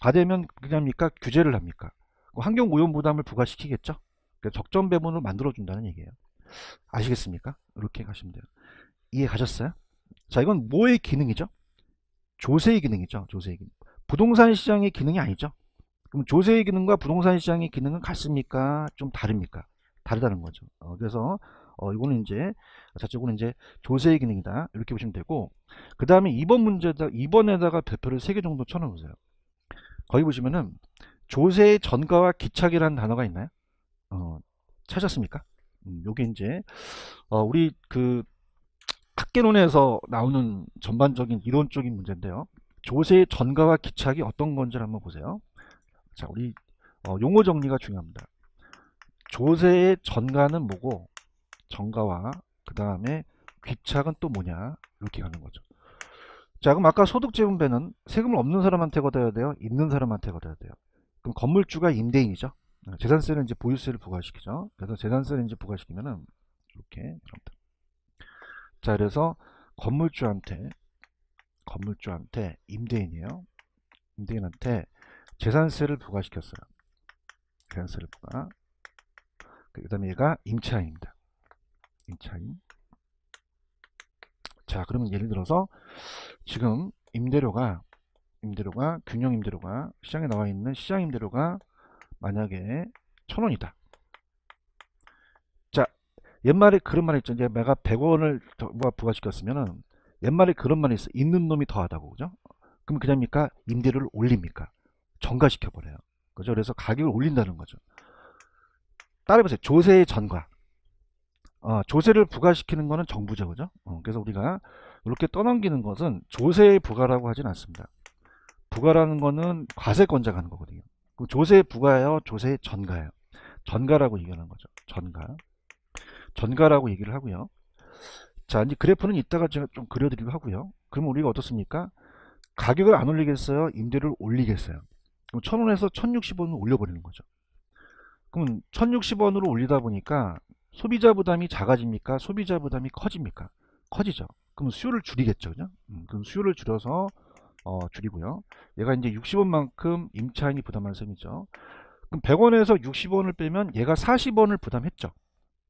Speaker 1: 과대면 그냥 합니까? 규제를 합니까? 환경 오염 부담을 부과시키겠죠. 그러니까 적정 배분을 만들어준다는 얘기예요. 아시겠습니까? 이렇게 가시면 돼요. 이해 가셨어요? 자, 이건 뭐의 기능이죠? 조세의 기능이죠. 조세의 기능. 부동산 시장의 기능이 아니죠. 그럼 조세의 기능과 부동산 시장의 기능은 같습니까? 좀 다릅니까? 다르다는 거죠. 어, 그래서 어, 이거는 이제 자체적으로 이제 조세의 기능이다 이렇게 보시면 되고 그 다음에 2번 문제다 2번에다가 대표를 3개 정도 쳐놓으세요. 거기 보시면은 조세의 전가와 기착이라는 단어가 있나요? 어, 찾았습니까? 음, 요게 이제 어, 우리 그 학계론에서 나오는 전반적인 이론적인 문제인데요. 조세의 전가와 기착이 어떤 건지를 한번 보세요. 자, 우리 어, 용어 정리가 중요합니다. 조세의 전가는 뭐고 전가와 그 다음에 귀착은 또 뭐냐 이렇게 가는 거죠. 자 그럼 아까 소득재분배는 세금을 없는 사람한테 걷어야 돼요? 있는 사람한테 걷어야 돼요. 그럼 건물주가 임대인이죠. 네, 재산세는 이제 보유세를 부과시키죠. 그래서 재산세를 이제 부과시키면은 이렇게 여러분들. 자 그래서 건물주한테 건물주한테 임대인이에요. 임대인한테 재산세를 부과시켰어요. 재산세를 부과. 그 다음에 얘가 임차인입니다. 임차인. 자 그러면 예를 들어서 지금 임대료가 임대료가 균형 임대료가 시장에 나와 있는 시장 임대료가 만약에 천원이다 자 옛말에 그런 말이 있죠 이제 내가 100원을 누가 뭐 부과시켰으면은 옛말에 그런 말이 있어 있는 놈이 더하다고 그죠 그럼 그냥니까 임대료를 올립니까 정가시켜 버려요 그죠 그래서 가격을 올린다는 거죠 따라해보세요 조세의 전과 어, 조세를 부과시키는 것은 정부죠. 그죠? 어, 그래서 우리가 이렇게 떠넘기는 것은 조세의 부과라고 하진 않습니다. 부과라는 것은 과세권자가 하는 거거든요. 그 조세 부과예요? 조세 전가예요? 전가라고 얘기하는 거죠. 전가. 전가라고 얘기를 하고요. 자, 이제 그래프는 이따가 제가 좀 그려드리고 하고요. 그럼 우리가 어떻습니까? 가격을 안 올리겠어요? 임대를 올리겠어요? 그럼 1000원에서 1060원을 올려버리는 거죠. 그럼 1060원으로 올리다 보니까 소비자 부담이 작아집니까? 소비자 부담이 커집니까? 커지죠. 그럼 수요를 줄이겠죠. 그냥 음, 그럼 수요를 줄여서 어, 줄이고요. 얘가 이제 60원만큼 임차인이 부담한 셈이죠. 그럼 100원에서 60원을 빼면 얘가 40원을 부담했죠.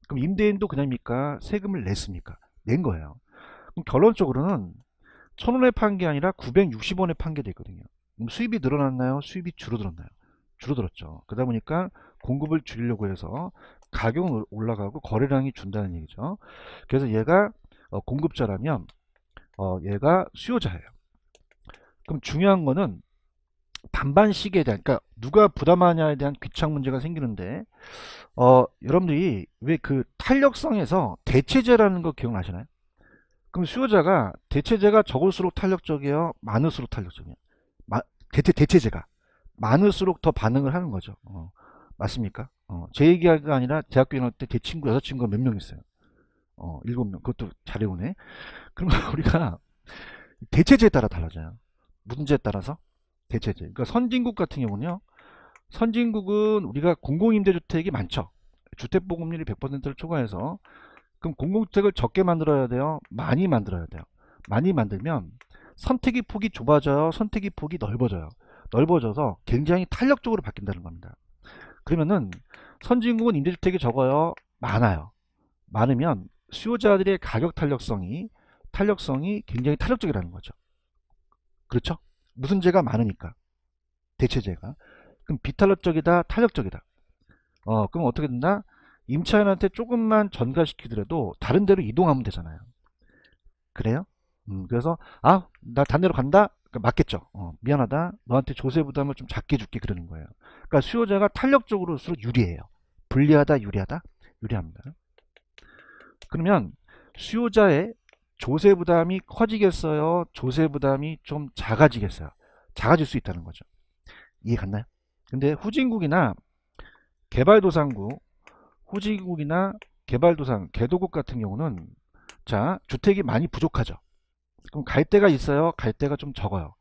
Speaker 1: 그럼 임대인도 그냥입니까? 세금을 냈습니까? 낸 거예요. 그럼 결론적으로는 1000원에 판 게 아니라 960원에 판 게 되거든요. 그럼 수입이 늘어났나요? 수입이 줄어들었나요? 줄어들었죠. 그러다 보니까 공급을 줄이려고 해서 가격은 올라가고 거래량이 준다는 얘기죠. 그래서 얘가 어, 공급자라면 어, 얘가 수요자예요. 그럼 중요한 거는 반반식에 대한 그러니까 누가 부담하냐에 대한 귀착 문제가 생기는데 어, 여러분들이 왜 그 탄력성에서 대체제라는 거 기억나시나요? 그럼 수요자가 대체제가 적을수록 탄력적이에요 많을수록 탄력적이에요 마, 대체, 대체제가 많을수록 더 반응을 하는 거죠 어, 맞습니까 어, 제 얘기가 아니라 대학교 다닐 때제 친구 여자친구가 몇 명 있어요. 어, 일곱 명. 그것도 잘해오네. 그러면 우리가 대체제에 따라 달라져요. 문제에 따라서 대체제. 그러니까 선진국 같은 경우는요. 선진국은 우리가 공공임대주택이 많죠. 주택보급률이 100%를 초과해서 그럼 공공주택을 적게 만들어야 돼요. 많이 만들어야 돼요. 많이 만들면 선택의 폭이 좁아져요. 선택의 폭이 넓어져요. 넓어져서 굉장히 탄력적으로 바뀐다는 겁니다. 그러면은 선진국은 임대주택이 적어요? 많아요. 많으면 수요자들의 가격 탄력성이 탄력성이 굉장히 탄력적이라는 거죠. 그렇죠? 무슨죄가 많으니까 대체재가 그럼 비탄력적이다 탄력적이다 어 그럼 어떻게 된다 임차인한테 조금만 전가시키더라도 다른 데로 이동하면 되잖아요 그래요 음, 그래서 아나 단내로 간다 그러니까 맞겠죠. 어, 미안하다. 너한테 조세 부담을 좀 작게 줄게 그러는 거예요. 그러니까 수요자가 탄력적으로 서로 유리해요. 불리하다, 유리하다, 유리합니다. 그러면 수요자의 조세 부담이 커지겠어요? 조세 부담이 좀 작아지겠어요? 작아질 수 있다는 거죠. 이해 갔나요? 근데 후진국이나 개발도상국, 후진국이나 개발도상, 개도국 같은 경우는 자 주택이 많이 부족하죠. 그럼 갈 데가 있어요 갈 데가 좀 적어요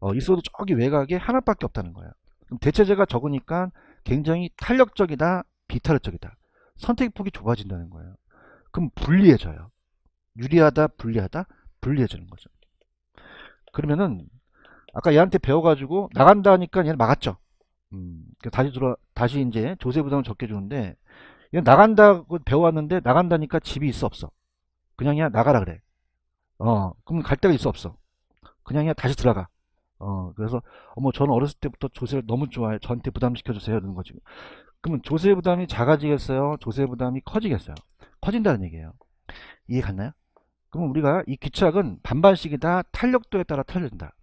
Speaker 1: 어, 있어도 저기 외곽에 하나밖에 없다는 거예요 그럼 대체재가 적으니까 굉장히 탄력적이다 비탄력적이다 선택폭이 좁아진다는 거예요 그럼 불리해져요 유리하다 불리하다 불리해지는 거죠 그러면은 아까 얘한테 배워가지고 나간다 하니까 얘는 막았죠 음, 그러니까 다시 들어 다시 이제 조세 부담을 적게 주는데 얘 나간다고 배워왔는데 나간다니까 집이 있어 없어 그냥 야 나가라 그래 어, 그럼 갈 데가 있어 없어. 그냥 그냥 다시 들어가. 어, 그래서 어머 저는 어렸을 때부터 조세를 너무 좋아해. 저한테 부담시켜 주세요. 이런 거지. 그러면 조세 부담이 작아지겠어요? 조세 부담이 커지겠어요? 커진다는 얘기예요. 이해 갔나요? 그러면 우리가 이 귀착은 반반씩이다. 탄력도에 따라 틀진다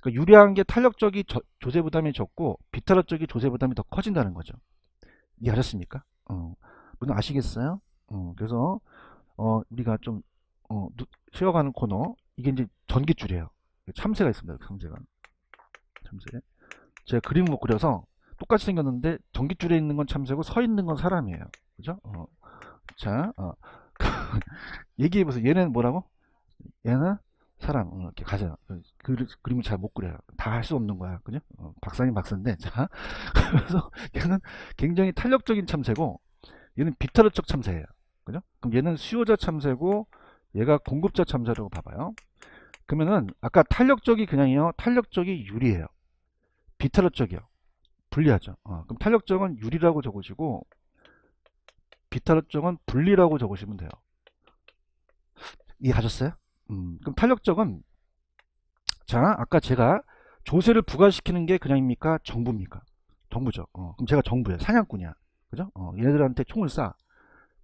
Speaker 1: 그러니까 유리한 게 탄력 적이 저, 조세 부담이 적고 비타력 적이 조세 부담이 더 커진다는 거죠. 이해하셨습니까? 어, 물론 아시겠어요? 어, 그래서 어, 우리가 좀 어, 쉬어가는 코너 이게 이제 전기줄이에요 참새가 있습니다 참새가 참새 제가 그림을 못 그려서 똑같이 생겼는데 전기줄에 있는 건 참새고 서 있는 건 사람이에요 그죠 어. 자 어. 얘기해보세요 얘는 뭐라고 얘는 사람 어, 이렇게 가자 그, 그림을 잘 못 그려요 다 할 수 없는 거야 그죠 어, 박사님 박사인데 자 그래서 얘는 굉장히 탄력적인 참새고 얘는 비타르적 참새예요 그죠 그럼 얘는 수요자 참새고 얘가 공급자 참사라고 봐봐요. 그러면은 아까 탄력 적이 그냥이요. 탄력 적이 유리해요. 비탄력 적이요 불리하죠. 어, 그럼 탄력 적은 유리라고 적으시고 비탄력 적은 분리라고 적으시면 돼요. 이해하셨어요 음, 그럼 탄력 적은자 아까 제가 조세를 부과시키는 게 그냥입니까? 정부입니까? 정부죠. 어, 그럼 제가 정부예요. 사냥꾼이야. 그죠? 어, 얘네들한테 총을 쏴.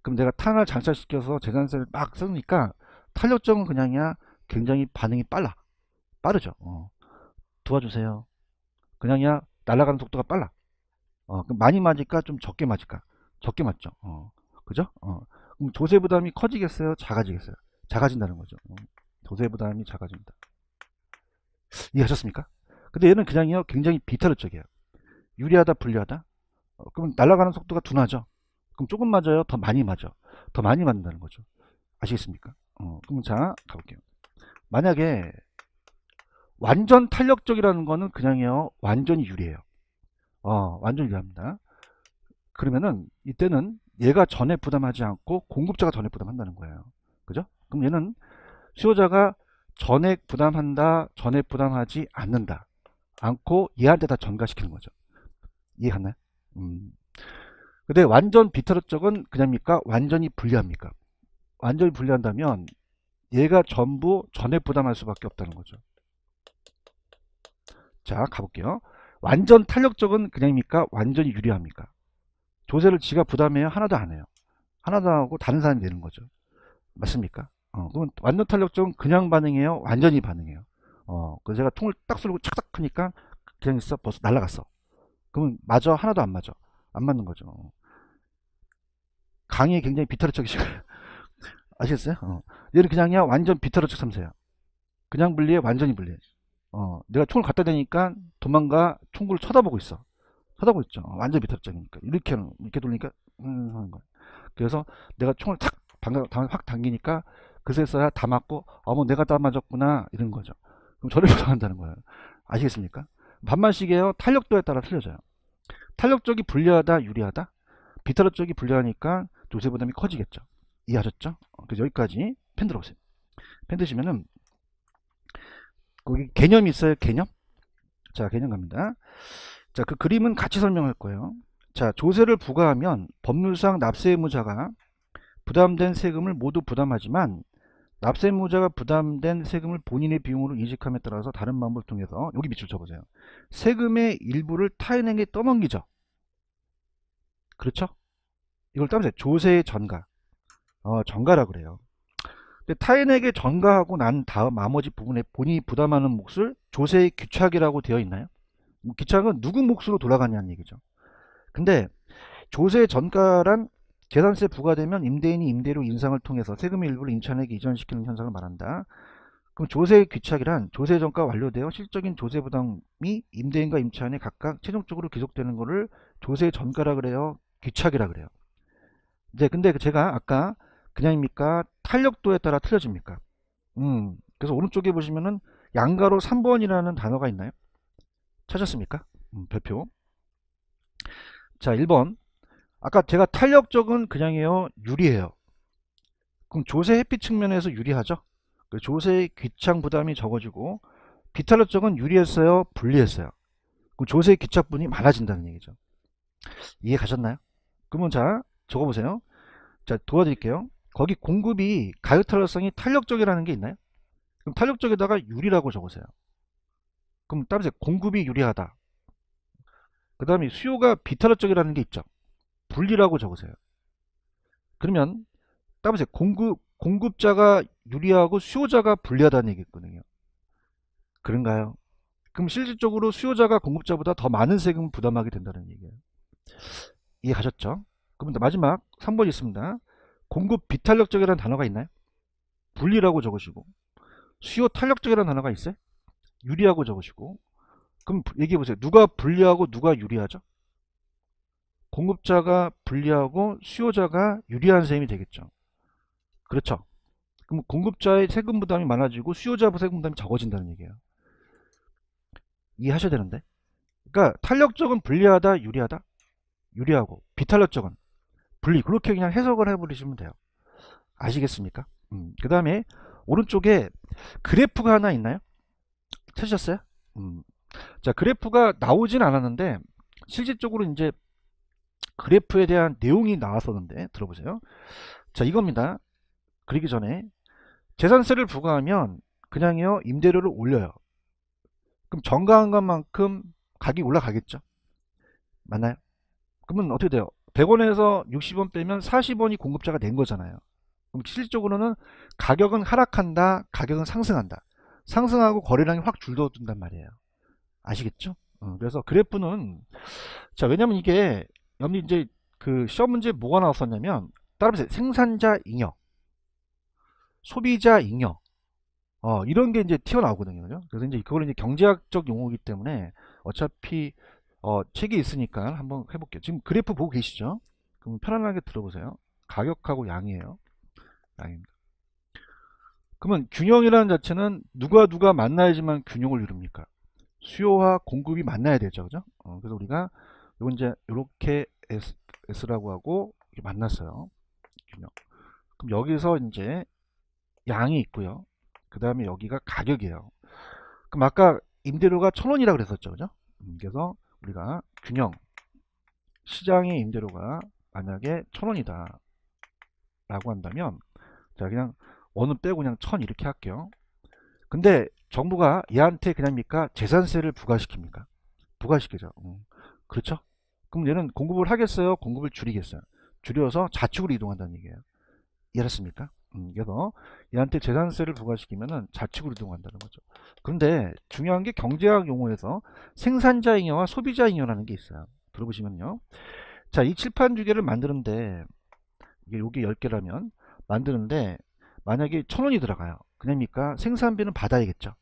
Speaker 1: 그럼 내가 탄을 장착시켜서 재산세를 막 쓰니까 탄력적은 그냥이야 굉장히 반응이 빨라 빠르죠 어. 도와주세요 그냥이야 날아가는 속도가 빨라 어, 그럼 많이 맞을까 좀 적게 맞을까 적게 맞죠 어. 그죠 어. 그럼 조세 부담이 커지겠어요 작아지겠어요 작아진다는 거죠 어. 조세 부담이 작아집니다 이해하셨습니까 근데 얘는 그냥요 이 굉장히 비타르적이에요 유리하다 불리하다 어, 그럼 날아가는 속도가 둔하죠 그럼 조금 맞아요? 더 많이 맞아. 더 많이 맞는다는 거죠. 아시겠습니까? 어, 그럼 자, 가볼게요. 만약에 완전 탄력적이라는 거는 그냥요. 완전히 유리해요. 어, 완전 유리합니다. 그러면은 이때는 얘가 전액 부담하지 않고 공급자가 전액 부담한다는 거예요. 그죠? 그럼 얘는 수요자가 전액 부담한다, 전액 부담하지 않는다. 않고 얘한테 다 전가시키는 거죠. 이해갔나요? 음. 근데 완전 비타렛 쪽은 그냥입니까? 완전히 불리합니까 완전히 불리한다면 얘가 전부 전액 부담할 수밖에 없다는 거죠. 자 가볼게요. 완전 탄력 쪽은 그냥입니까? 완전히 유리합니까? 조세를 지가 부담해요? 하나도 안 해요. 하나도 안 하고 다른 사람이 되는 거죠. 맞습니까? 어, 그건 완전 탄력 쪽은 그냥 반응해요? 완전히 반응해요. 어, 그래서 제가 통을 딱 쏠고 착착 하니까 그냥 있어 벌써 날라갔어 그러면 맞아? 하나도 안 맞아. 안 맞는 거죠. 강이 굉장히 비타르척이시고 아시겠어요? 어. 얘는 그냥야 완전 비타르척 삼세야. 그냥 분리해 완전히 분리해. 어, 내가 총을 갖다 대니까 도망가 총구를 쳐다보고 있어. 쳐다보고 있죠. 어, 완전 비타르적이니까 이렇게 하는, 이렇게 돌리니까 음 하는 거야. 그래서 내가 총을 탁 방가, 확 당기니까 그새서야 다 맞고 어머 내가 다 맞았구나 이런 거죠. 그럼 저를 부정한다는 거예요. 아시겠습니까? 반만씩이에요. 탄력도에 따라 틀려져요. 탄력 쪽이 불리하다 유리하다 비타로 쪽이 불리하니까 조세 부담이 커지겠죠 이해하셨죠 그래서 여기까지 펜들어보세요펜 드시면은 거기 개념이 있어요 개념 자 개념 갑니다 자 그 그림은 같이 설명할 거예요 자 조세를 부과하면 법률상 납세 의무자가 부담된 세금을 모두 부담하지만 납세무자가 부담된 세금을 본인의 비용으로 인식함에 따라서 다른 방법을 통해서 여기 밑줄 쳐보세요. 세금의 일부를 타인에게 떠넘기죠. 그렇죠? 이걸 따세요 조세의 전가. 어, 전가라 그래요. 근데 타인에게 전가하고 난 다음 나머지 부분에 본인이 부담하는 몫을 조세의 귀착이라고 되어 있나요? 뭐 귀착은 누구 몫으로 돌아가냐는 얘기죠. 근데 조세 의 전가란 재산세 부과되면 임대인이 임대료 인상을 통해서 세금의 일부를 임차인에게 이전시키는 현상을 말한다. 그럼 조세 귀착이란 조세 정가 완료되어 실적인 조세 부담이 임대인과 임차인에 각각 최종적으로 계속되는 것을 조세 전가라 그래요. 귀착이라 그래요. 이 근데 제가 아까 그냥입니까? 탄력도에 따라 틀려집니까? 음. 그래서 오른쪽에 보시면은 양가로 3번이라는 단어가 있나요? 찾았습니까? 음, 별표. 자, 1번. 아까 제가 탄력 적은 그냥이에요 유리해요 그럼 조세 햇빛 측면에서 유리하죠 그 조세 귀창 부담이 적어지고 비탈러 쪽은 유리했어요 불리했어요 그럼 조세 귀착분이 많아진다는 얘기죠 이해 가셨나요 그러면 자 적어보세요 자 도와드릴게요 거기 공급이 가요탈러성이 탄력 적이라는게 있나요 그럼 탄력 적에다가 유리라고 적으세요 그럼 따로 공급이 유리하다 그 다음에 수요가 비탈러 쪽이라는 게 있죠 분리라고 적으세요. 그러면 따보세요. 공급 공급자가 유리하고 수요자가 불리하다는 얘기거든요. 그런가요? 그럼 실질적으로 수요자가 공급자보다 더 많은 세금을 부담하게 된다는 얘기예요. 이해가셨죠? 그럼 마지막 3번 있습니다. 공급 비탄력적이라는 단어가 있나요? 분리라고 적으시고 수요 탄력적이라는 단어가 있어요? 유리하고 적으시고 그럼 얘기해보세요. 누가 불리하고 누가 유리하죠? 공급자가 불리하고 수요자가 유리한 셈이 되겠죠. 그렇죠. 그럼 공급자의 세금 부담이 많아지고 수요자 세금 부담이 적어진다는 얘기예요. 이해하셔야 되는데. 그러니까 탄력적은 불리하다, 유리하다, 유리하고 비탄력적은 분리 그렇게 그냥 해석을 해버리시면 돼요. 아시겠습니까? 음, 그 다음에 오른쪽에 그래프가 하나 있나요? 찾으셨어요? 음. 자 그래프가 나오진 않았는데 실질적으로 이제 그래프에 대한 내용이 나왔었는데 들어보세요. 자 이겁니다. 그러기 전에 재산세를 부과하면 그냥요 임대료를 올려요. 그럼 정가한 것만큼 가격이 올라가겠죠. 맞나요? 그러면 어떻게 돼요? 100원에서 60원 빼면 40원이 공급자가 된 거잖아요. 그럼 실질적으로는 가격은 하락한다, 가격은 상승한다. 상승하고 거래량이 확 줄어든단 말이에요. 아시겠죠? 어, 그래서 그래프는 자 왜냐면 이게 여러분 이제 그 시험 문제 뭐가 나왔었냐면 따라보세요. 생산자 잉여, 소비자 잉여, 어, 이런 게 이제 튀어나오거든요. 그래서 이제 그걸 이제 경제학적 용어이기 때문에 어차피 어, 책이 있으니까 한번 해볼게요. 지금 그래프 보고 계시죠? 그럼 편안하게 들어보세요. 가격하고 양이에요. 양입니다. 그러면 균형이라는 자체는 누가 누가 만나야지만 균형을 이룹니까? 수요와 공급이 만나야 되죠. 그죠? 어, 그래서 우리가 이건 이제 이렇게 S, 라고 하고 만났어요. 균형. 그럼 여기서 이제 양이 있고요. 그 다음에 여기가 가격이에요. 그럼 아까 임대료가 천원이라 그랬었죠. 그죠? 음, 그래서 우리가 균형 시장의 임대료가 만약에 천원이다 라고 한다면 자 그냥 원은 빼고 그냥 천 이렇게 할게요. 근데 정부가 얘한테 그냥 니까 재산세를 부과시킵니까? 부과시키죠. 음. 그렇죠? 그럼 얘는 공급을 하겠어요? 공급을 줄이겠어요? 줄여서 자축으로 이동한다는 얘기예요. 이해했습니까 음, 그래서 얘한테 재산세를 부과시키면 자축으로 이동한다는 거죠. 그런데 중요한 게 경제학 용어에서 생산자 잉여와 소비자 잉여라는 게 있어요. 들어보시면요. 자, 이 칠판 주 개를 만드는데 이게 요게 10개라면 만드는데 만약에 천원이 들어가요. 그러니까 생산비는 받아야겠죠.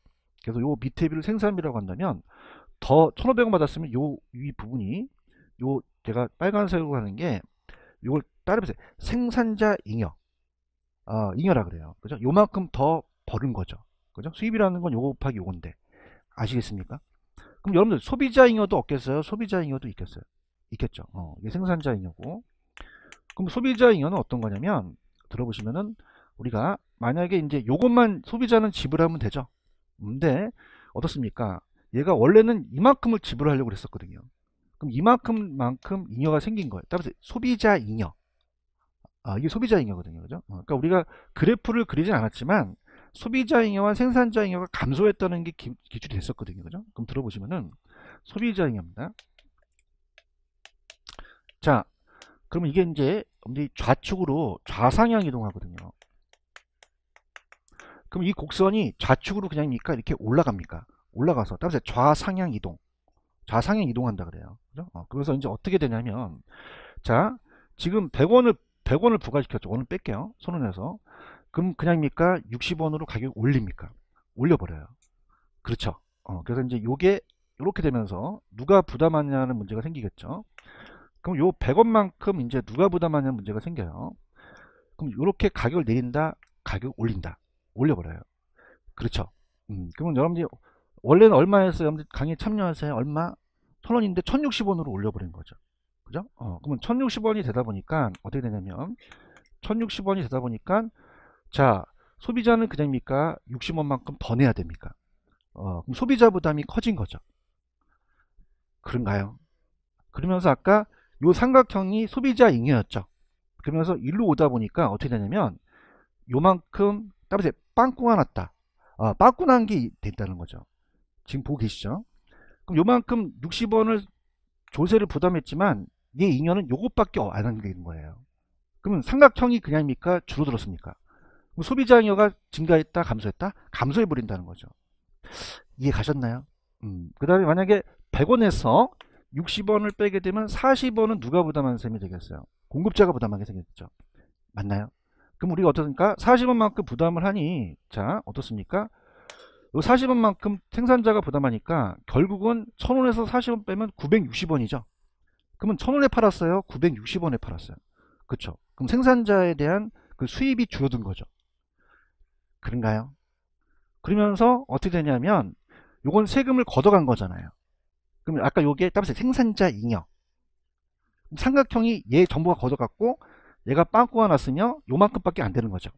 Speaker 1: 그래서 요 밑에 비를 생산비라고 한다면 더 1500원 받았으면 요이 부분이 요 제가 빨간색으로 하는 게 요걸 따르세요 생산자 잉여 아, 잉여라 그래요. 그죠? 요만큼 더 버는 거죠. 그죠? 수입이라는 건 요거 곱하기 요건데. 아시겠습니까? 그럼 여러분들 소비자 잉여도 없겠어요? 소비자 잉여도 있겠어요? 있겠죠. 어, 이게 생산자 잉여고. 그럼 소비자 잉여는 어떤 거냐면 들어보시면은 우리가 만약에 이제 요것만 소비자는 지불하면 되죠. 근데 어떻습니까? 얘가 원래는 이만큼을 지불하려고 그랬었거든요. 그럼 이만큼만큼 잉여가 생긴 거예요. 따라서 소비자 잉여. 아, 이게 소비자 잉여거든요. 그죠? 어, 그러니까 우리가 그래프를 그리진 않았지만 소비자 잉여와 생산자 잉여가 감소했다는 게 기, 기준이 됐었거든요. 그죠? 그럼 들어보시면은 소비자 잉여입니다. 자, 그럼 이게 이제 좌측으로 좌상향 이동하거든요. 그럼 이 곡선이 좌측으로 그냥입니까? 이렇게 올라갑니까? 올라가서 따라서 좌상향 이동 좌상향 이동한다 그래요 그죠? 어, 그래서 이제 어떻게 되냐면 자 지금 100원을 100원을 부과시켰죠 오늘 뺄게요 손은에서 그럼 그냥입니까 60원으로 가격 올립니까 올려버려요 그렇죠 어, 그래서 이제 요게 이렇게 되면서 누가 부담하냐는 문제가 생기겠죠 그럼 요 100원만큼 이제 누가 부담하냐는 문제가 생겨요 그럼 이렇게 가격을 내린다 가격 올린다 올려버려요 그렇죠 음, 그러면 여러분들이 원래는 얼마였어요? 강의 참여하세요. 얼마? 토론인데 1060원으로 올려버린 거죠. 그죠? 어, 그러면 1060원이 되다 보니까 어떻게 되냐면 1060원이 되다 보니까 자 소비자는 그냥입니까? 60원만큼 더 내야 됩니까? 어, 그럼 소비자 부담이 커진 거죠. 그런가요? 그러면서 아까 요 삼각형이 소비자 잉여였죠. 그러면서 일로 오다 보니까 어떻게 되냐면 요만큼 따로 빵꾸가 났다. 아, 빵꾸 난게 됐다는 거죠. 지금 보고 계시죠? 그럼 요만큼 60원을 조세를 부담했지만 얘 인연은 요것밖에 안 하게 는있는 거예요. 그러면 삼각형이 그냥입니까? 줄어들었습니까? 소비자 인여가 증가했다 감소했다? 감소해버린다는 거죠. 이해 가셨나요? 음, 그 다음에 만약에 100원에서 60원을 빼게 되면 40원은 누가 부담하는 셈이 되겠어요? 공급자가 부담하게 생겼죠 맞나요? 그럼 우리가 어떻습니까? 40원만큼 부담을 하니 자 어떻습니까? 40원만큼 생산자가 부담하니까 결국은 1000원에서 40원 빼면 960원이죠. 그러면 1000원에 팔았어요. 960원에 팔았어요. 그쵸. 그럼 생산자에 대한 그 수입이 줄어든 거죠. 그런가요? 그러면서 어떻게 되냐면 요건 세금을 걷어간 거잖아요. 그럼 아까 요게 따보세 생산자 잉여. 삼각형이 얘 전부가 걷어갔고 얘가 빵꾸가 났으며 요만큼밖에 안 되는 거죠.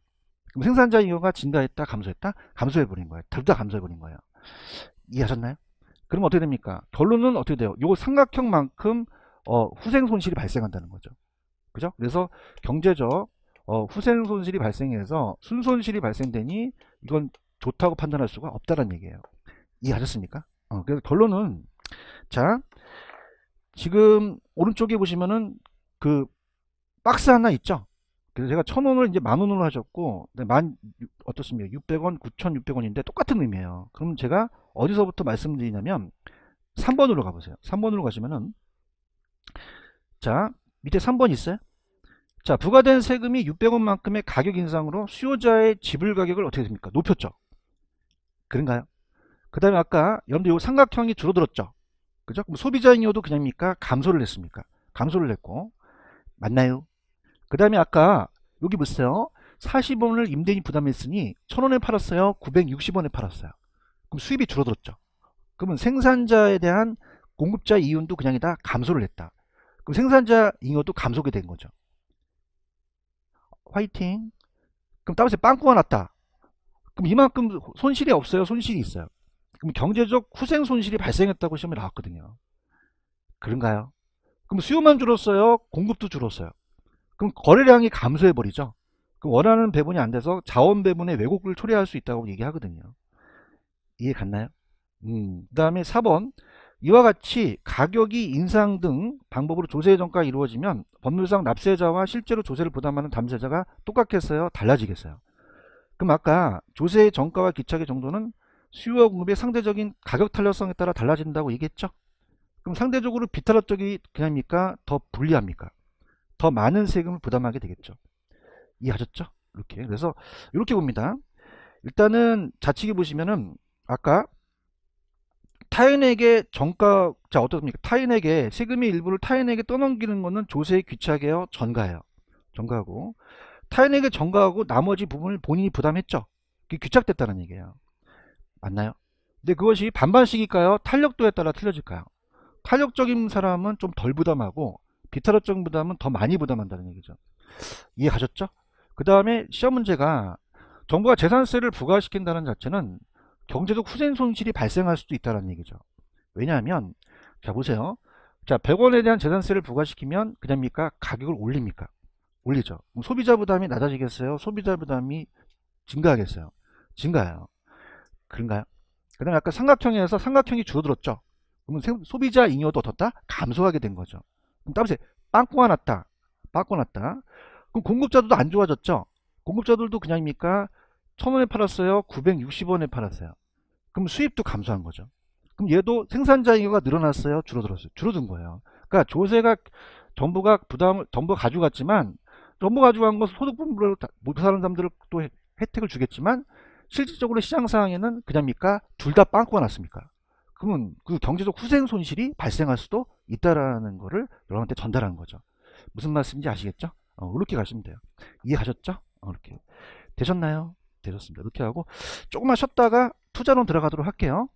Speaker 1: 그럼 생산자 인구가 증가했다, 감소했다, 감소해버린 거예요. 둘 다 감소해버린 거예요. 이해하셨나요? 그럼 어떻게 됩니까? 결론은 어떻게 돼요? 요거 삼각형만큼 어, 후생 손실이 발생한다는 거죠. 그죠? 그래서 경제적 어, 후생 손실이 발생해서 순손실이 발생되니 이건 좋다고 판단할 수가 없다는 얘기예요. 이해하셨습니까? 어, 그래서 결론은 자 지금 오른쪽에 보시면은 그 박스 하나 있죠? 그래서 제가 천 원을 이제 만 원으로 하셨고, 만, 어떻습니까? 600원, 9,600원인데 똑같은 의미예요. 그럼 제가 어디서부터 말씀드리냐면, 3번으로 가보세요. 3번으로 가시면은, 자, 밑에 3번 있어요? 자, 부과된 세금이 600원만큼의 가격 인상으로 수요자의 지불 가격을 어떻게 됩니까? 높였죠. 그런가요? 그 다음에 아까 여러분들 요 삼각형이 줄어들었죠. 그죠? 그럼 소비자인요도 이 그냥입니까? 감소를 했습니까? 감소를 했고, 맞나요? 그 다음에 아까 여기 보세요. 40원을 임대인 부담했으니 1000원에 팔았어요. 960원에 팔았어요. 그럼 수입이 줄어들었죠. 그러면 생산자에 대한 공급자 이윤도 그냥 다 감소를 했다. 그럼 생산자 잉여도 감소게 된 거죠. 화이팅. 그럼 따로서 빵꾸가 났다. 그럼 이만큼 손실이 없어요. 손실이 있어요. 그럼 경제적 후생 손실이 발생했다고 시험에 나왔거든요. 그런가요? 그럼 수요만 줄었어요. 공급도 줄었어요. 그럼 거래량이 감소해 버리죠. 그 원하는 배분이 안 돼서 자원 배분의 왜곡을 초래할 수 있다고 얘기하거든요. 이해 갔나요? 음, 그 다음에 4번 이와 같이 가격이 인상 등 방법으로 조세 정가 이루어지면 법률상 납세자와 실제로 조세를 부담하는 담세자가 똑같겠어요? 달라지겠어요? 그럼 아까 조세의 정가와 기착의 정도는 수요와 공급의 상대적인 가격 탄력성에 따라 달라진다고 얘기했죠? 그럼 상대적으로 비탄력적이 그냥입니까? 더 불리합니까? 더 많은 세금을 부담하게 되겠죠. 이해하셨죠? 이렇게. 그래서 이렇게 봅니다. 일단은 자측에 보시면은 아까 타인에게 정가 자 어떻습니까? 타인에게 세금의 일부를 타인에게 떠넘기는 것은 조세에 귀착해 요 전가해요. 전가하고 타인에게 전가하고 나머지 부분을 본인이 부담했죠. 그게 귀착됐다는 얘기예요. 맞나요? 근데 그것이 반반씩일까요? 탄력도에 따라 틀려질까요? 탄력적인 사람은 좀 덜 부담하고 기타로적 부담은 더 많이 부담한다는 얘기죠. 이해 가셨죠? 그 다음에 시험 문제가 정부가 재산세를 부과시킨다는 자체는 경제적 후생 손실이 발생할 수도 있다는 얘기죠. 왜냐하면 자 보세요. 자 100원에 대한 재산세를 부과시키면 그냥입니까? 가격을 올립니까? 올리죠. 소비자 부담이 낮아지겠어요? 소비자 부담이 증가하겠어요? 증가해요. 그런가요? 그 다음에 아까 삼각형에서 삼각형이 줄어들었죠. 그러면 소비자 잉여도 어떻다? 감소하게 된 거죠. 따보세요. 빵꾸가 났다. 바꿔났다 그럼 공급자들도 안 좋아졌죠. 공급자들도 그냥입니까? 천원에 팔았어요. 960원에 팔았어요. 그럼 수입도 감소한 거죠. 그럼 얘도 생산자이가 늘어났어요. 줄어들었어요. 줄어든 거예요. 그러니까 조세가 정부가 부담을 정부가 가져갔지만 정부가 가져간 것은 소득분배를못 사는 사람들을 또 혜택을 주겠지만 실질적으로 시장 상황에는 그냥입니까? 둘 다 빵꾸가 났습니까? 그러면 그 경제적 후생 손실이 발생할 수도 있다라는 거를 여러분한테 전달한 거죠. 무슨 말씀인지 아시겠죠? 어, 이렇게 가시면 돼요. 이해가셨죠 어, 이렇게 되셨나요? 되셨습니다. 이렇게 하고 조금만 쉬었다가 투자론 들어가도록 할게요.